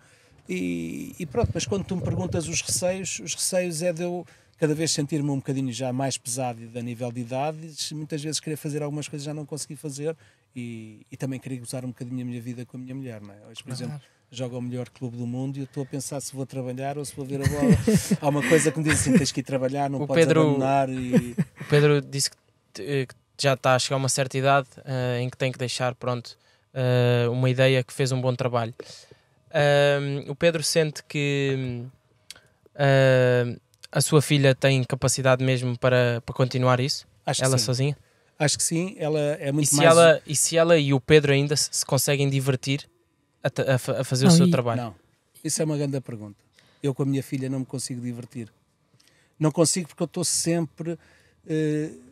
E, e, pronto, mas quando tu me perguntas os receios, os receios é de eu cada vez sentir-me um bocadinho já mais pesado a nível de idade, muitas vezes querer fazer algumas coisas já não consegui fazer e, e também queria gozar um bocadinho a minha vida com a minha mulher, não é? Hoje, por exemplo, joga o melhor clube do mundo e eu estou a pensar se vou trabalhar ou se vou ver a bola. Há uma coisa que me diz assim: tens que ir trabalhar, não o podes Pedro, abandonar. E... O Pedro disse que, eh, que, já está a chegar a uma certa idade uh, em que tem que deixar pronto, uh, uma ideia que fez um bom trabalho. Uh, o Pedro sente que a sua filha tem capacidade mesmo para, para continuar isso? Acho ela sozinha? Acho que sim, ela é muito e se mais... Ela, e se ela e o Pedro ainda se, se conseguem divertir a, a fazer não, o seu e... trabalho? Não. Isso é uma grande pergunta. Eu com a minha filha não me consigo divertir. Não consigo porque eu estou sempre. Uh,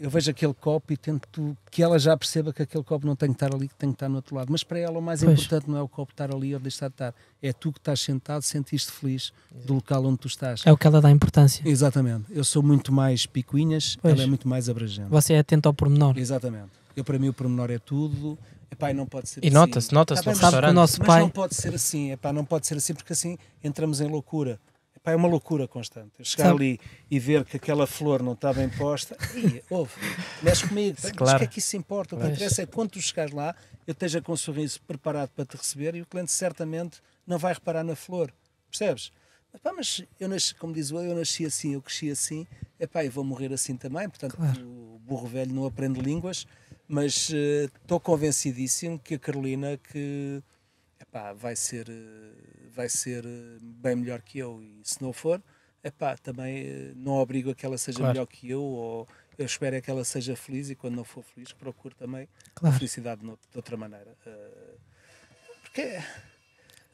eu vejo aquele copo e tento que ela já perceba que aquele copo não tem que estar ali, que tem que estar no outro lado. Mas para ela o mais pois. importante não é o copo estar ali ou deixar de estar. É tu que estás sentado, sentiste feliz do local onde tu estás. É o que ela dá importância. Exatamente. Eu sou muito mais picuinhas, pois. ela é muito mais abrangente. Você é atento ao pormenor. Exatamente. Eu, para mim, o pormenor é tudo. Epá, não pode ser e assim. nota-se, nota-se no restaurante. Nosso mas pai... não pode ser assim, epá, não pode ser assim, porque assim entramos em loucura. Epá, é uma loucura constante. Chegar ali e ver que aquela flor não está bem posta, e, ouve, mexe comigo. Claro. Mas o que é que isso importa? O que interessa é quando tu chegares lá, eu esteja com um sorriso preparado para te receber e o cliente certamente não vai reparar na flor. Percebes? Epá, mas eu nasci, como diz o eu, eu nasci assim, eu cresci assim, epá, eu vou morrer assim também. Portanto, claro. o burro velho não aprende línguas. Mas eh, estou uh, convencidíssimo que a Carolina que epá, vai ser eh, vai ser eh, bem melhor que eu e se não for, epá, também não obrigo a que ela seja claro. melhor que eu ou eu espero é que ela seja feliz e quando não for feliz procuro também claro. a felicidade de outra maneira. Uh, porque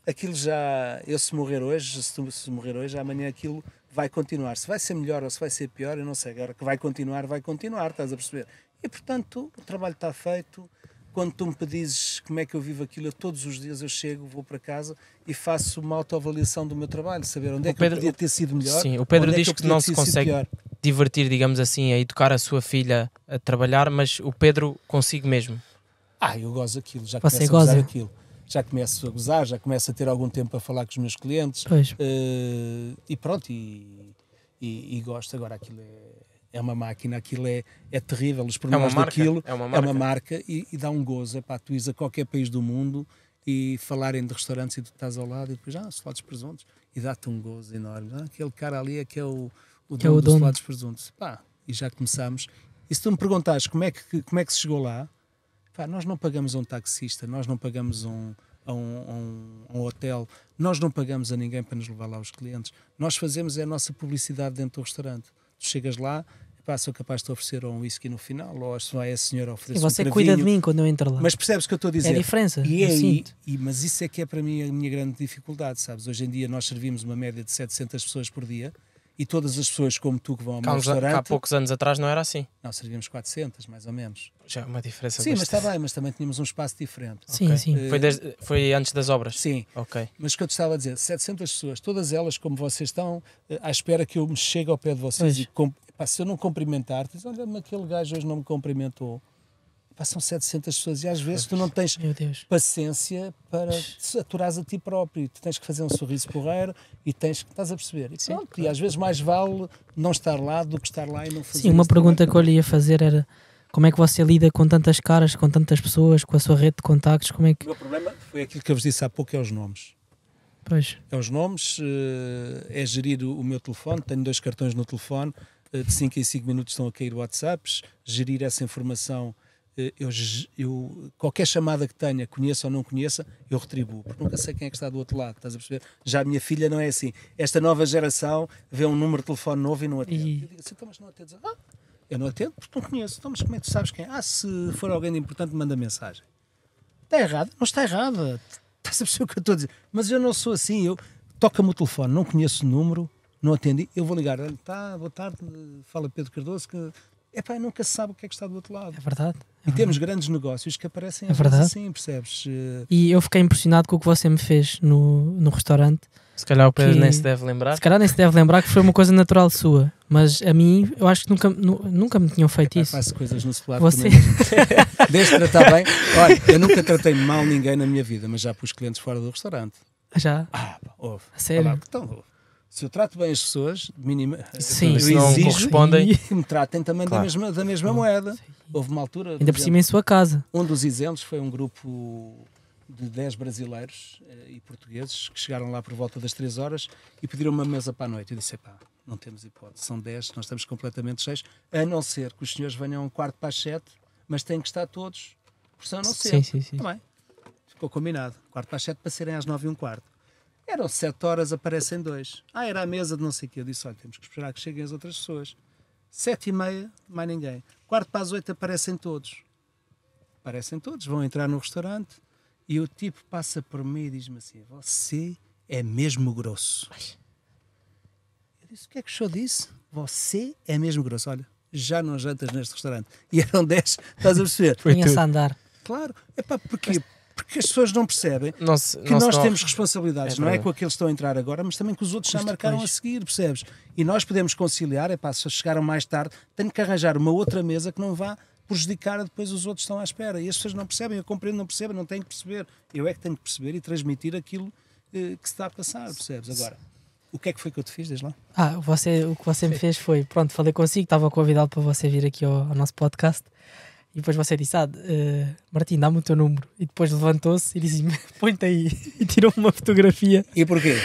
aquilo já, eu se morrer hoje, se morrer hoje, amanhã aquilo vai continuar. Se vai ser melhor ou se vai ser pior, eu não sei. Agora que vai continuar, vai continuar, estás a perceber? E portanto, o trabalho está feito. Quando tu me pedizes como é que eu vivo aquilo, eu, todos os dias eu chego, vou para casa e faço uma autoavaliação do meu trabalho, saber onde o é que eu podia ter sido melhor. Sim, o Pedro é diz é que, que não se consegue divertir, digamos assim, a educar a sua filha a trabalhar, mas o Pedro consigo mesmo. Ah, eu gosto daquilo, já Você começo goza? a gozar aquilo. Já começo a gozar, já começo a ter algum tempo a falar com os meus clientes. Uh, e pronto, e, e, e gosto. Agora aquilo é é uma máquina, aquilo é, é terrível, os é pormenores é daquilo é uma marca, é uma marca e, e, dá um gozo. É pá, tu ires a qualquer país do mundo e falarem de restaurantes e tu estás ao lado e depois, ah, solados presuntos, e dá-te um gozo enorme. Ah, aquele cara ali é que é o, o é dono é dos solados presuntos. Pá, e já começámos. E se tu me perguntares como é que, como é que se chegou lá, pá, nós não pagamos a um taxista, nós não pagamos um, a um, a um, a um hotel, nós não pagamos a ninguém para nos levar lá os clientes. Nós fazemos é a nossa publicidade dentro do restaurante. Tu chegas lá, pá, sou capaz de oferecer um whisky no final, ou se vai a senhora oferecer um E você um cuida de mim quando eu entro lá. Mas percebes o que eu estou a dizer? É a diferença, e, é, e, e, Mas isso é que é para mim a minha grande dificuldade, sabes? Hoje em dia nós servimos uma média de 700 pessoas por dia, e todas as pessoas como tu que vão ao restaurante... Há poucos anos atrás não era assim. Não, servíamos 400, mais ou menos. Já é uma diferença Sim, bastante. mas está bem, mas também tínhamos um espaço diferente. Sim, okay. sim. Uh, foi, eh, desde, foi, antes das obras? Sim. Ok. Mas o que eu te estava a dizer, 700 pessoas, todas elas como vocês estão, eh, à espera que eu me chegue ao pé de vocês pois. e... Pá, se eu não cumprimentar, diz, olha-me aquele gajo hoje não me cumprimentou passam 700 pessoas e às vezes tu não tens paciência para te a ti próprio. Tu tens que fazer um sorriso porreiro e tens que. estás a perceber. E, pronto, Sim. e às vezes mais vale não estar lá do que estar lá e não fazer Sim, uma pergunta que eu lhe ia fazer era. Como é que você lida com tantas caras, com tantas pessoas, com a sua rede de contactos? Como é que... O meu problema foi aquilo que eu vos disse há pouco, é os nomes. Pois. É os nomes, eh, é gerir o meu telefone, tenho dois cartões no telefone, eh, de 5 em 5 minutos estão a cair WhatsApps, gerir essa informação eh, eu, eu, qualquer chamada que tenha, conheça ou não conheça, eu retribuo, porque nunca sei quem é que está do outro lado, estás a perceber? Já a minha filha não é assim. Esta nova geração vê um número de telefone novo e não atende. E... Eu digo assim, então, mas não atende. Ah, eu não atendo porque não conheço. Então, mas como é que tu sabes quem? É? Ah, se for alguém de importante, manda mensagem. Está errado? Não está errada. Estás a perceber o que eu estou a dizer? Mas eu não sou assim. Eu toca-me o telefone, não conheço o número, não atendi, eu vou ligar. Tá, boa tarde, fala Pedro Cardoso, que é pá, nunca se sabe o que é que está do outro lado. É verdade. É e verdade. temos grandes negócios que aparecem é verdade. assim, percebes? Eh, e eu fiquei impressionado com o que você me fez no, no restaurante. Se calhar o Pedro que, nem se deve lembrar. Se calhar nem se deve lembrar que foi uma coisa natural sua. Mas a mim, eu acho que nunca, nu, nunca me tinham feito é, isso. Eu faço coisas no celular. Você... Deixe-me tratar bem. Olha, eu nunca tratei mal ninguém na minha vida, mas já pus clientes fora do restaurante. Já? Ah, houve. A sério? Olá, então, houve se eu trato bem as pessoas, minima, Sim, se não correspondem, que me tratem também claro. da, mesma, da mesma moeda. Sim. Houve uma altura. Ainda por exemplo, cima em sua casa. Um dos exemplos foi um grupo de 10 brasileiros uh, e portugueses que chegaram lá por volta das 3 horas e pediram uma mesa para a noite. Eu disse: pá, não temos hipótese, são 10, nós estamos completamente cheios, a não ser que os senhores venham um quarto para as 7, mas têm que estar todos, por a não ser. Sim, sim, sim. Também. Tá Ficou combinado. Quarto para as 7 para serem às 9 e um quarto. Eram sete horas, aparecem dois. Ah, era a mesa de não sei o quê. Eu disse, olha, temos que esperar que cheguem as outras pessoas. Sete e meia, mais ninguém. Quarto para as oito, aparecem todos. Aparecem todos, vão entrar no restaurante e o tipo passa por mim e diz-me assim, você é mesmo grosso. Eu disse, o que é que o senhor disse? Você é mesmo grosso. Olha, já não jantas neste restaurante. E eram dez, estás a perceber? Tinha-se a andar. Claro. Epá, porquê? porque as pessoas não percebem que nós temos responsabilidades, é não é com aqueles que estão a entrar agora, mas também com os outros que já marcaram a seguir, percebes? E nós podemos conciliar, é pá, se chegaram mais tarde, tenho que arranjar uma outra mesa que não vá prejudicar depois os outros estão à espera. E as pessoas não percebem, eu compreendo, não percebem, não têm que perceber. Eu é que tenho que perceber e transmitir aquilo eh, que se está a passar, percebes? Agora, o que é que foi que eu te fiz desde lá? Ah, você, o que você me fez foi, pronto, falei consigo, estava convidado para você vir aqui ao, ao nosso podcast e depois você disse: Ah, uh, Martim, dá-me o teu número. E depois levantou-se e disse: Põe-te aí. E tirou-me uma fotografia. E porquê?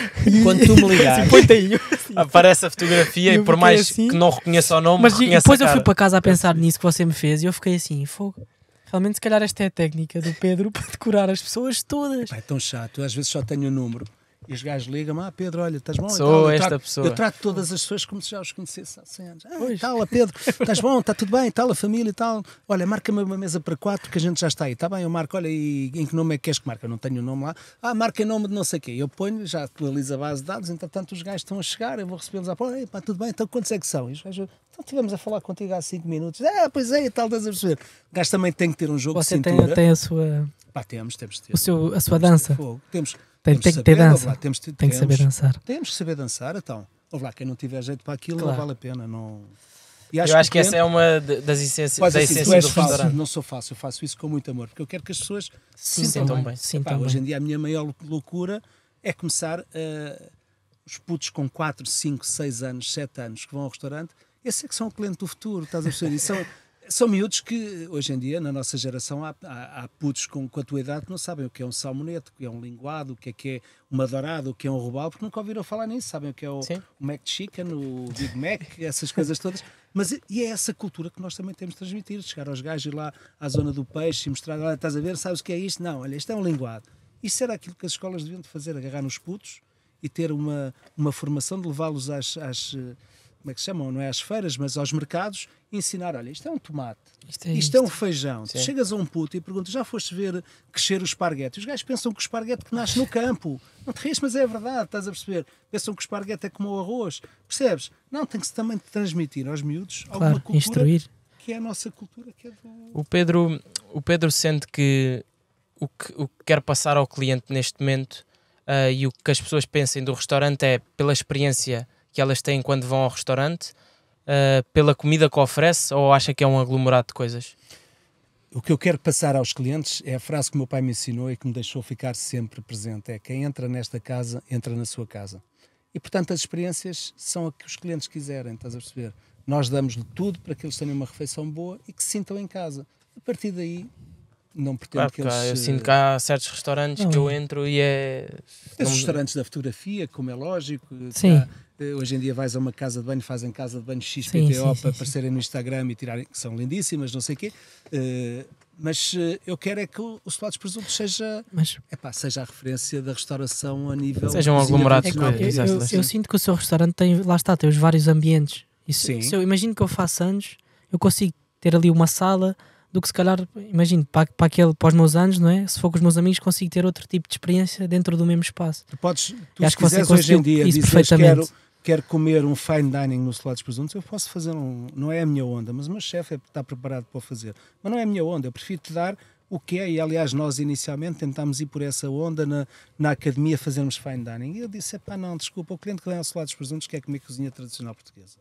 Quando tu me ligares. Põe-te aí. Aparece a fotografia e por mais assim, que não reconheça o nome, mas depois eu fui para casa a pensar nisso que você me fez e eu fiquei assim: Fogo. Realmente, se calhar, esta é a técnica do Pedro para decorar as pessoas todas. Epá, é tão chato. Eu às vezes só tenho o número e os gajos ligam-me, ah, Pedro, olha, estás bom? Sou esta trato, pessoa. Eu trato todas as pessoas como se já os conhecesse há 100 anos. Ah, pois. tal, a Pedro, estás bom, está tudo bem, tal, a família e tal. Olha, marca-me uma mesa para quatro que a gente já está aí. Está bem, eu marco, olha, e em que nome é que queres que marca? Eu não tenho o nome lá. Ah, marca em nome de não sei quê. Eu ponho, já atualizo a base de dados, entretanto os gajos estão a chegar, eu vou recebê-los à porta. Pá, tudo bem, então quantos é que são? E os gajos, então estivemos a falar contigo há 5 minutos. Ah, pois é, e tal, estás a perceber. O gajo também tem que ter um jogo Você de cintura. Você tem, tem a sua... Pá, temos, temos de ter. O seu, a sua temos dança. Temos tem, tem que ter dança. Lá, temos, tem temos, que saber dançar. Temos que saber dançar, então. Ou lá, quem não tiver jeito para aquilo, claro. não vale a pena. Não... E acho eu acho que, que essa é uma das essências, da assim, do restaurante. Não sou fácil, eu faço isso com muito amor, porque eu quero que as pessoas se sintam, bem. bem. Epá, Hoje em dia a minha maior loucura é começar eh, os putos com 4, 5, 6 anos, 7 anos que vão ao restaurante, esse é que são o cliente do futuro, estás a perceber? E são, são miúdos que, hoje em dia, na nossa geração, há, há, há putos com, com, a tua idade que não sabem o que é um salmonete, o que é um linguado, o que é que é uma dourada, o que é um robalo, porque nunca ouviram falar nisso, sabem o que é o, Sim. o Mac Chicken, o Big Mac, essas coisas todas. Mas e é essa cultura que nós também temos de transmitir, chegar aos gajos e ir lá à zona do peixe e mostrar, olha, estás a ver, sabes o que é isto? Não, olha, isto é um linguado. Isso era aquilo que as escolas deviam fazer, agarrar nos putos e ter uma, uma formação de levá-los às, às eh, como é que se chamam, não é às feiras, mas aos mercados, ensinar, olha, isto é um tomate, isto é, isto isto. é um feijão. Tu chegas a um puto e perguntas, já foste ver crescer o esparguete? Os gajos pensam que o esparguete que nasce no campo. Não te rires, mas é verdade, estás a perceber? Pensam que o esparguete é como o arroz. Percebes? Não, tem que se também transmitir aos miúdos claro, alguma cultura instruir. que é a nossa cultura. É do... o, Pedro, o Pedro sente que o, que o que quer passar ao cliente neste momento uh, e o que as pessoas pensem do restaurante é pela experiência que elas têm quando vão ao restaurante uh, pela comida que oferece ou acha que é um aglomerado de coisas? O que eu quero passar aos clientes é a frase que meu pai me ensinou e que me deixou ficar sempre presente: é quem entra nesta casa, entra na sua casa. E portanto, as experiências são a que os clientes quiserem, estás a perceber? Nós damos lhe tudo para que eles tenham uma refeição boa e que se sintam em casa. A partir daí, não pretendo claro, que eles. Eu sinto eh, que há certos restaurantes não. que eu entro e é. Os restaurantes da fotografia, como é lógico. Sim. Há Hoje em dia vais a uma casa de banho, fazem casa de banho XPTO sim, sim, para aparecerem no Instagram e tirarem, que são lindíssimas, não sei o quê. Uh, mas eh, eu quero é que o, o Solados seja, mas, epá, seja a referência da restauração a nível. Sejam um aglomerados. É eu, eu, eu, sinto que o seu restaurante tem, lá está, tem os vários ambientes. E se, Sim. se eu imagino que eu faço anos, eu consigo ter ali uma sala do que se calhar, imagino, para, para, aquele, para os meus anos, não é? Se for com os meus amigos, consigo ter outro tipo de experiência dentro do mesmo espaço. Tu podes, tu acho que você hoje em dia isso perfeitamente. Quero Quer comer um fine dining no de Presuntos, eu posso fazer um. Não é a minha onda, mas o meu chefe está preparado para fazer. Mas não é a minha onda, eu prefiro te dar o que é, e aliás, nós inicialmente tentámos ir por essa onda na, na academia fazermos fine dining. E eu disse: pá, não, desculpa, o cliente que vem ao de Presuntos quer comer cozinha tradicional portuguesa.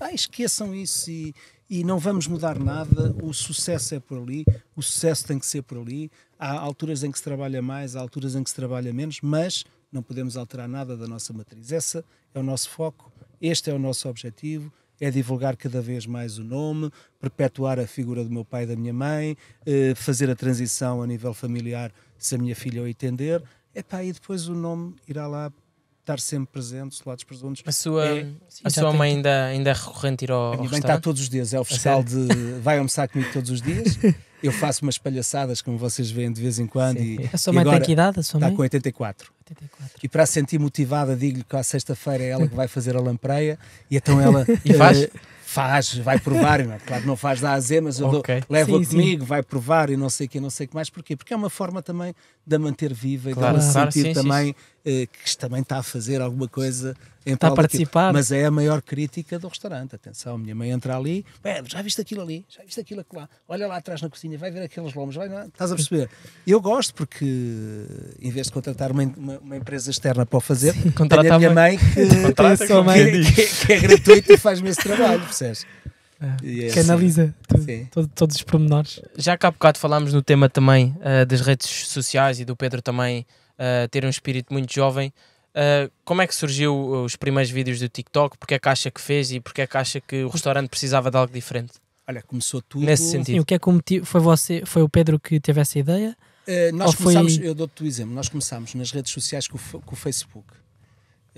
Ah, esqueçam isso e, e não vamos mudar nada. O sucesso é por ali, o sucesso tem que ser por ali. Há alturas em que se trabalha mais, há alturas em que se trabalha menos, mas não podemos alterar nada da nossa matriz. Essa é o nosso foco, este é o nosso objetivo, é divulgar cada vez mais o nome, perpetuar a figura do meu pai e da minha mãe, eh, fazer a transição a nível familiar se a minha filha o entender. Epá, e depois o nome irá lá estar sempre presente, solados presuntos. A sua, é, sim, a sua mãe ainda, ainda é recorrente ir ao. A minha mãe está todos os dias, é o fiscal de. vai almoçar comigo todos os dias. Eu faço umas palhaçadas, como vocês veem de vez em quando. E, a sua mãe tem que idade? A sua mãe? Está com 84. 84. E para a sentir motivada, digo-lhe que à sexta-feira é ela que vai fazer a lampreia e então ela. Eh, e faz? Faz, vai provar, é? claro claro não faz da AZ, mas eu okay. leva comigo, sim. vai provar e não sei o que, não sei o que mais, porquê? Porque é uma forma também de a manter viva e claro, de ela claro, sentir sim, também sim eh, que também está a fazer alguma coisa em Está a participar. Mas é a maior crítica do restaurante. Atenção, minha mãe entra ali, já viste aquilo ali, já viste aquilo lá, olha lá atrás na cozinha, vai ver aqueles lomos, vai lá. Estás a perceber? Eu gosto porque, em vez de contratar uma, uma, uma empresa externa para o fazer, Sim, contrata a minha mãe, que, mãe. Que, que, que é gratuito e faz-me esse trabalho, percebes? É. É que analisa assim. todos os pormenores. Já cá há bocado falámos no tema também uh, das redes sociais e do Pedro também uh, ter um espírito muito jovem. Uh, como é que surgiu eh, os primeiros vídeos do TikTok? Porque é que acha que fez e porque é que acha que o restaurante precisava de algo diferente? Olha, começou tudo. Nesse sentido. Sim, o que é que o motivo, foi, você, foi o Pedro que teve essa ideia? Uh, nós começámos, foi... eu dou-te o exemplo, nós começámos nas redes sociais com, com o Facebook.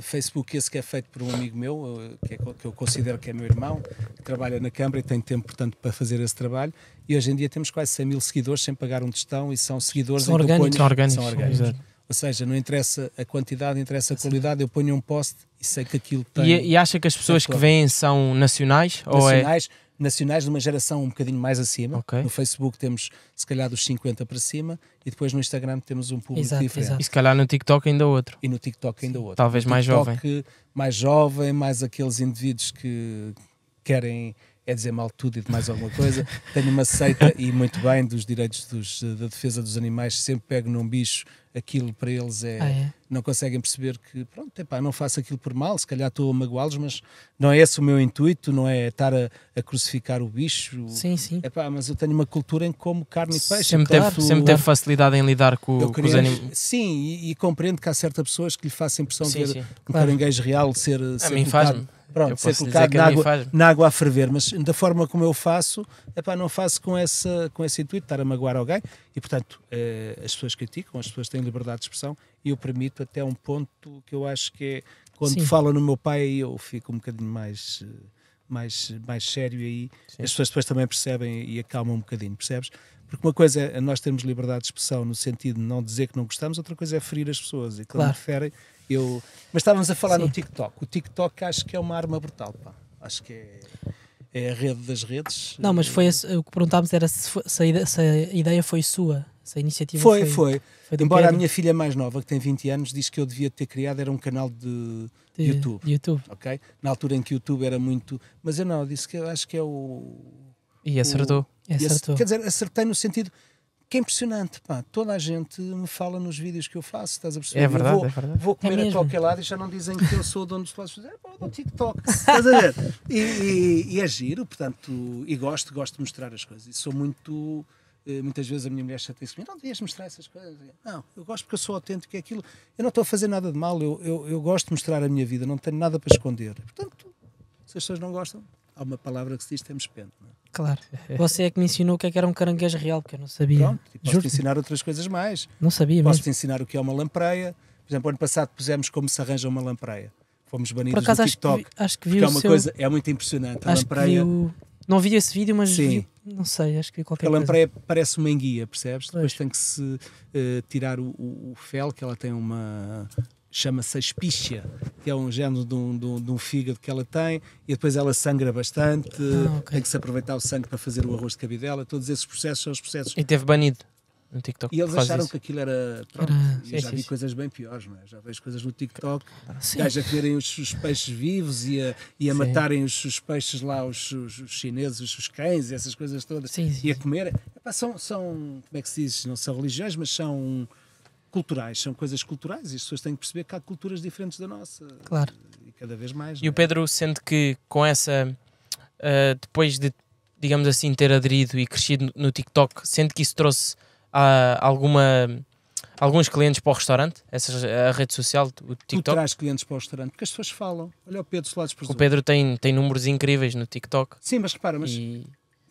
Facebook esse que é feito por um amigo meu, que, é, que, eu considero que é meu irmão, que trabalha na Câmara e tem tempo, portanto, para fazer esse trabalho. E hoje em dia temos quase 100 mil seguidores sem pagar um testão e são seguidores são orgânicos, ponho, são orgânicos. São orgânicos. Ou seja, não interessa a quantidade, interessa a qualidade. Eu ponho um post e sei que aquilo tem. E, e acha que as pessoas que vêm são nacionais? É nacionais, é... nacionais de uma geração um bocadinho mais acima. Okay. No Facebook temos se calhar dos 50 para cima e depois no Instagram temos um público exato, diferente. Exato. E se calhar no TikTok ainda outro. E no TikTok ainda outro. Talvez mais jovem. Mais jovem, mais aqueles indivíduos que querem é dizer mal tudo e de mais alguma coisa. Tenho uma seita, e muito bem, dos direitos dos, da defesa dos animais, sempre pego num bicho, aquilo para eles é, ah, é. Não conseguem perceber que, pronto, epá, não faço aquilo por mal, se calhar estou a magoá-los, mas não é esse o meu intuito, não é estar a, a crucificar o bicho. Sim, sim. Epá, mas eu tenho uma cultura em como carne e peixe. Sempre, claro, teve, sempre teve facilidade em lidar com, com os animais. Sim, e, e, compreendo que há certas pessoas que lhe façam impressão sim, de ter sim, um claro. caranguejo real ser. A ser mim faz-me pronto, ser colocado na água, na água a ferver, mas da forma como eu faço, epá, não faço com, essa, com esse intuito, estar a magoar alguém, e portanto eh, as pessoas criticam, as pessoas têm liberdade de expressão, e eu permito até um ponto que eu acho que é, quando falam no meu pai, eu fico um bocadinho mais... Eh, mais, mais sério aí, Sim. as pessoas depois também percebem e acalmam um bocadinho, percebes? Porque uma coisa é nós termos liberdade de expressão no sentido de não dizer que não gostamos, outra coisa é ferir as pessoas. E quando claro. me ferem, eu, mas estávamos a falar Sim. no TikTok. O TikTok acho que é uma arma brutal, pá. Acho que é, é a rede das redes. Não, mas foi o que perguntámos era se, foi, se, a, se, a, ideia foi sua, se a iniciativa foi. Foi, foi. foi Embora Pedro. a minha filha mais nova, que tem 20 anos, diz que eu devia ter criado era um canal de, de YouTube. YouTube. Ok? Na altura em que o YouTube era muito. Mas eu não, disse que eu acho que é o. E acertou. O, e acertou. Quer dizer, acertei no sentido que é impressionante, pá. Toda a gente me fala nos vídeos que eu faço, estás a perceber? É verdade, vou, é verdade. vou, é comer é a qualquer lado e já não dizem que eu sou o dono dos lados. É pá, do TikTok, estás a ver? E, e, e é giro, portanto, e gosto, gosto de mostrar as coisas. E sou muito. Eh, muitas vezes a minha mulher chateia-se comigo, não devias mostrar essas coisas. Não, eu gosto porque eu sou autêntico, é aquilo. Eu não estou a fazer nada de mal, eu, eu, eu gosto de mostrar a minha vida, não tenho nada para esconder. Portanto, se as pessoas não gostam, há uma palavra que se diz temos pente. Não é? Claro. Você é que me ensinou o que, é que era um caranguejo real, porque eu não sabia. Pronto, posso-te ensinar outras coisas mais. Não sabia Posso-te ensinar o que é uma lampreia. Por exemplo, ano passado pusemos como se arranja uma lampreia. Fomos banidos acaso, do TikTok. Acho que, acho que vi porque é uma seu... coisa, é muito impressionante. A lampreia... O... Não vi esse vídeo, mas Sim. vi não sei, acho que qualquer coisa a lampreia coisa. parece uma enguia, percebes? Pois. Depois tem que se uh, tirar o, o, o, fel, que ela tem uma, chama-se aspícia, que é um género de um, de, um, de um, fígado que ela tem, e depois ela sangra bastante, ah, okay. tem que se aproveitar o sangue para fazer o arroz de cabidela, todos esses processos são os processos. E teve banido no TikTok. E eles acharam isso. que aquilo era. Pronto, era... Sim, já vi sim. coisas bem piores, não é? Já vejo coisas no TikTok, gajos a comerem os, os, peixes vivos e a, e a matarem os, os, peixes lá, os, os chineses, os, cães, essas coisas todas, e a comer. Epá, são, são, como é que se diz? Não são religiões, mas são culturais, são coisas culturais e as pessoas têm que perceber que há culturas diferentes da nossa. Claro. E cada vez mais. E o é? Pedro sente que com essa. Uh, depois de, digamos assim, ter aderido e crescido no TikTok, sente que isso trouxe uh, alguma. Alguns clientes para o restaurante, essa a rede social, o TikTok. Tu traz clientes para o restaurante, porque as pessoas falam. Olha o Pedro Solares por O Pedro tem, tem números incríveis no TikTok. Sim, mas repara, mas e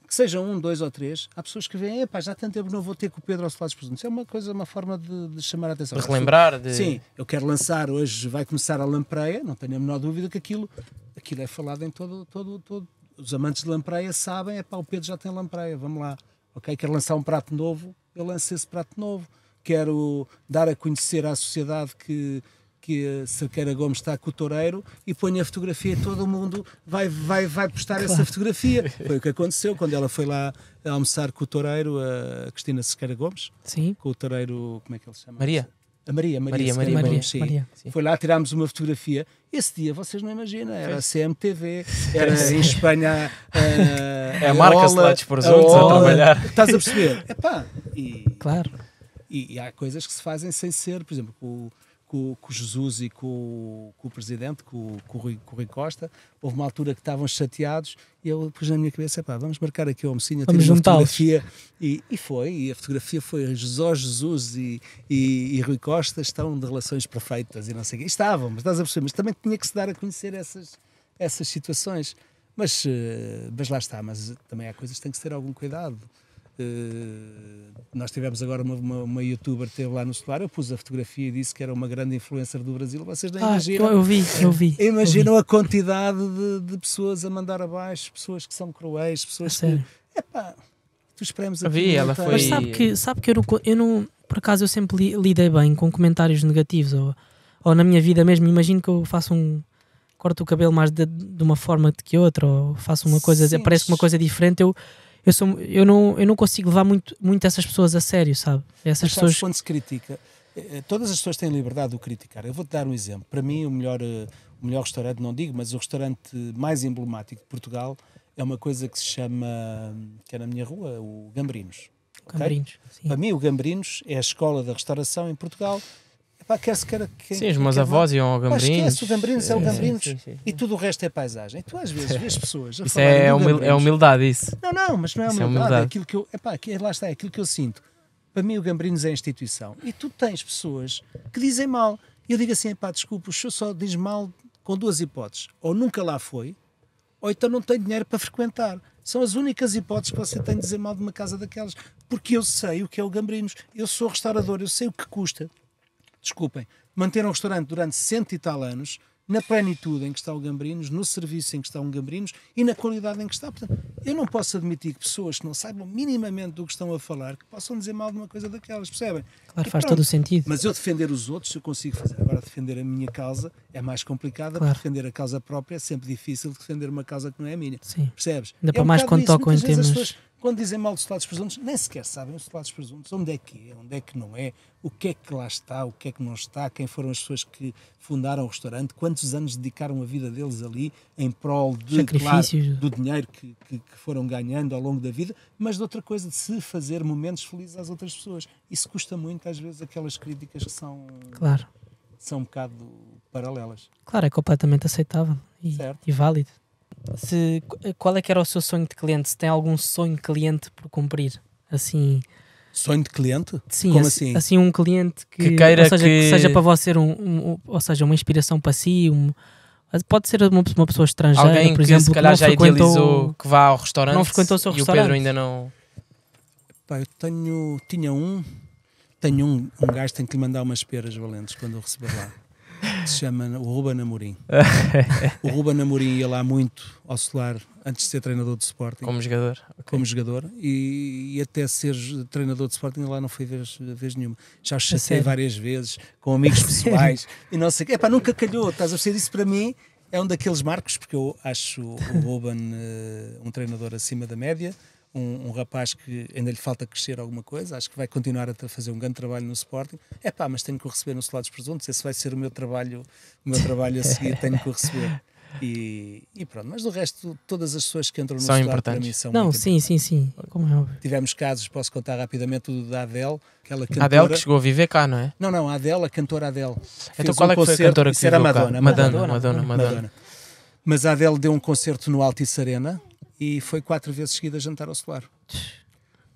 que sejam um, dois ou três, há pessoas que veem, já há tanto tempo não vou ter com o Pedro lados Salados Presuntos. É uma coisa, uma forma de, de chamar a atenção. De relembrar. De... Sim, eu quero lançar, hoje vai começar a lampreia, não tenho a menor dúvida que aquilo, aquilo é falado em todo, todo, todo. Os amantes de lampreia sabem, pá, o Pedro já tem lampreia, vamos lá. Ok, quero lançar um prato novo, eu lanço esse prato novo. Quero dar a conhecer à sociedade que, que a Cerqueira Gomes está com o toureiro e põe a fotografia e todo mundo vai, vai, vai postar claro. essa fotografia. Foi o que aconteceu quando ela foi lá almoçar com o toureiro, a Cristina Cerqueira Gomes. Sim. Com o toureiro, como é que ele se chama? Maria. A Maria, Maria, Maria, Maria, Maria, sim. Maria, sim. Foi lá, tirámos uma fotografia. Esse dia, vocês não imaginam, era a CMTV, era em Espanha. Eh, é a, a marca-se lá de presuntos a, a trabalhar. Estás a perceber? Epá, e, claro. E, e, há coisas que se fazem sem ser, por exemplo, o, com, com Jesus e com, com o presidente, com, com, o Rui, com Rui Costa. Houve uma altura que estavam chateados e eu pus na minha cabeça: pá, vamos marcar aqui o almocinho, temos uma fotografia. E, e foi, e a fotografia foi Jesus Jesus e, e, e, Rui Costa estão de relações perfeitas e não sei o quê. Estavam, mas estás a perceber, mas também tinha que se dar a conhecer essas, essas situações. Mas, eh, mas lá está, mas também há coisas que tem que ter algum cuidado. Eh, nós tivemos agora uma, uma, uma youtuber que esteve lá no celular eu pus a fotografia e disse que era uma grande influencer do Brasil. Vocês nem ah, imaginam. Eu vi, eu vi. Imaginam a quantidade de, de, pessoas a mandar abaixo, pessoas que são cruéis, pessoas a que. Epá, tu esperamos a vi, ela foi... Mas sabe que, sabe que eu, não, eu não. Por acaso eu sempre lidei bem com comentários negativos ou, ou na minha vida mesmo. Imagino que eu faço um corto o cabelo mais de, de uma forma do que outra, ou faço uma coisa, Sim, aparece uma coisa diferente, eu eu, sou, eu, não, eu não consigo levar muito, muito essas pessoas a sério, sabe? Essas Mas, pessoas... quando se critica, eh, eh, todas as pessoas têm liberdade de criticar. Eu vou-te dar um exemplo. Para mim, o melhor, eh, o melhor restaurante, não digo, mas o restaurante mais emblemático de Portugal é uma coisa que se chama, que é na minha rua, o Gambrinos. Gambrinos sim. Para mim, o Gambrinos é a escola da restauração em Portugal Pá, quer se quer, sim, os a voz iam ao Gambrinos. Pá, esquece, o Gambrinos é o Gambrinos sim, sim, sim. e tudo o resto é paisagem. Tu às vezes vês pessoas. isso é, humil é humildade, isso. Não, não, mas não é humildade. É, humildade. é, aquilo que eu. Epá, lá está, é aquilo que eu sinto. Para mim, o Gambrinos é a instituição. E tu tens pessoas que dizem mal. E eu digo assim: pá, desculpa, o senhor só diz mal com duas hipóteses. Ou nunca lá foi, ou então não tem dinheiro para frequentar. São as únicas hipóteses que você tem de dizer mal de uma casa daquelas. Porque eu sei o que é o Gambrinos, eu sou restaurador, eu sei o que custa desculpem, manter um restaurante durante cento e tal anos, na plenitude em que está o Gambrinos, no serviço em que está o Gambrinos e na qualidade em que está. Portanto, eu não posso admitir que pessoas que não saibam minimamente do que estão a falar que possam dizer mal de uma coisa daquelas, percebem? Claro, e faz pronto. todo o sentido. Mas eu defender os outros, se eu consigo fazer. Agora, defender a minha causa é mais complicada, claro. defender a causa própria é sempre difícil defender uma causa que não é minha. Sim. Percebes? Ainda é para um mais quando tocam em temas. Quando dizem mal dos tolados presuntos, nem sequer sabem os tolados presuntos, onde é que é, onde é que não é, o que é que lá está, o que é que não está, quem foram as pessoas que fundaram o restaurante, quantos anos dedicaram a vida deles ali em prol de, Sacrifícios. Claro, do dinheiro que, que, que, foram ganhando ao longo da vida, mas de outra coisa, de se fazer momentos felizes às outras pessoas. Isso custa muito, às vezes, aquelas críticas que são. Claro. São um bocado paralelas. Claro, é completamente aceitável e, e válido se, qual é que era o seu sonho de cliente? Se tem algum sonho de cliente por cumprir? Assim. Sonho de cliente? Sim, Como assim? Assim, um cliente que, que queira seja, que... que... seja para você um, um, ou seja, uma inspiração para si, um, pode ser uma, uma pessoa estrangeira, Alguém por exemplo, que se calhar já idealizou que vá ao restaurante, não frequentou o seu e restaurante. o Pedro ainda não. Pá, eu tenho, tinha um, tenho um, um gajo que tem que lhe mandar umas peras valentes quando eu receber lá que se chama o Ruben Amorim. o Ruben Amorim ia lá muito ao Solar antes de ser treinador de Sporting. Como jogador. Okay. Como jogador. E, e, até ser treinador de Sporting lá não foi vez, vez nenhuma. Já o chatei várias vezes com amigos pessoais e não sei o quê. Epá, nunca calhou. Estás a dizer isso para mim? É um daqueles marcos, porque eu acho o Ruben uh, um treinador acima da média um, um, rapaz que ainda lhe falta crescer alguma coisa, acho que vai continuar a fazer um grande trabalho no Sporting. É pá, mas tenho que o receber no Solados Presuntos, esse vai ser o meu trabalho, o meu trabalho a seguir, tenho que o receber. E, e, pronto, mas do resto, todas as pessoas que entram no são importantes. para mim são Não, sim, sim, sim, como é óbvio. Tivemos casos, posso contar rapidamente, o da Adele, aquela cantora. Adele que chegou a viver cá, não é? Não, não, a Adele, a cantora Adele. Então qual um é que foi a cantora que era Madonna, Madonna, Madonna, Madonna, Madonna. Madonna. Mas a Adele deu um concerto no Altice Arena, e foi quatro vezes seguida jantar ao solar.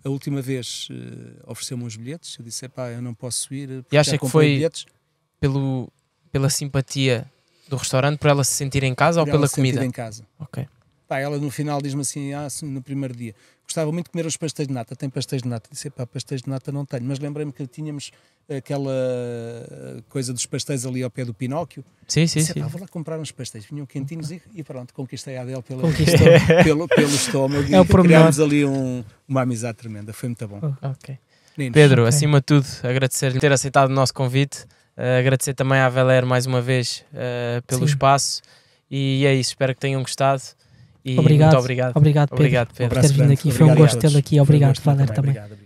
A última vez uh, ofereceu-me uns bilhetes, eu disse: pá, eu não posso ir. Eh, e acha que foi bilhetes. Pelo, pela simpatia do restaurante, por ela se sentir em casa por ou pela comida? Se sentir em casa. Ok. Pá, ela no final diz-me assim, ah, assim, no primeiro dia, gostava muito de comer os pastéis de nata. Tem pastéis de nata? Disse, pá, pastéis de nata não tenho. Mas lembrei-me que tínhamos eh, aquela eh, coisa dos pastéis ali ao pé do Pinóquio. Sim, sim, disse, sim. vou lá comprar uns pastéis. Vinham quentinhos e, e pronto, conquistei a Adele pela, pelo, pelo estômago é e criámos ali um, uma amizade tremenda. Foi muito bom. Oh, okay. Ninos. Pedro, okay. acima de tudo, agradecer-lhe ter aceitado o nosso convite. Uh, agradecer também à Valer mais uma vez uh, pelo sim. espaço. E é isso, espero que tenham gostado. E obrigado. Muito obrigado. Obrigado, Pedro, obrigado, Pedro. por ter vindo aqui. Foi um gosto tê-lo aqui. Obrigado, Valer, também.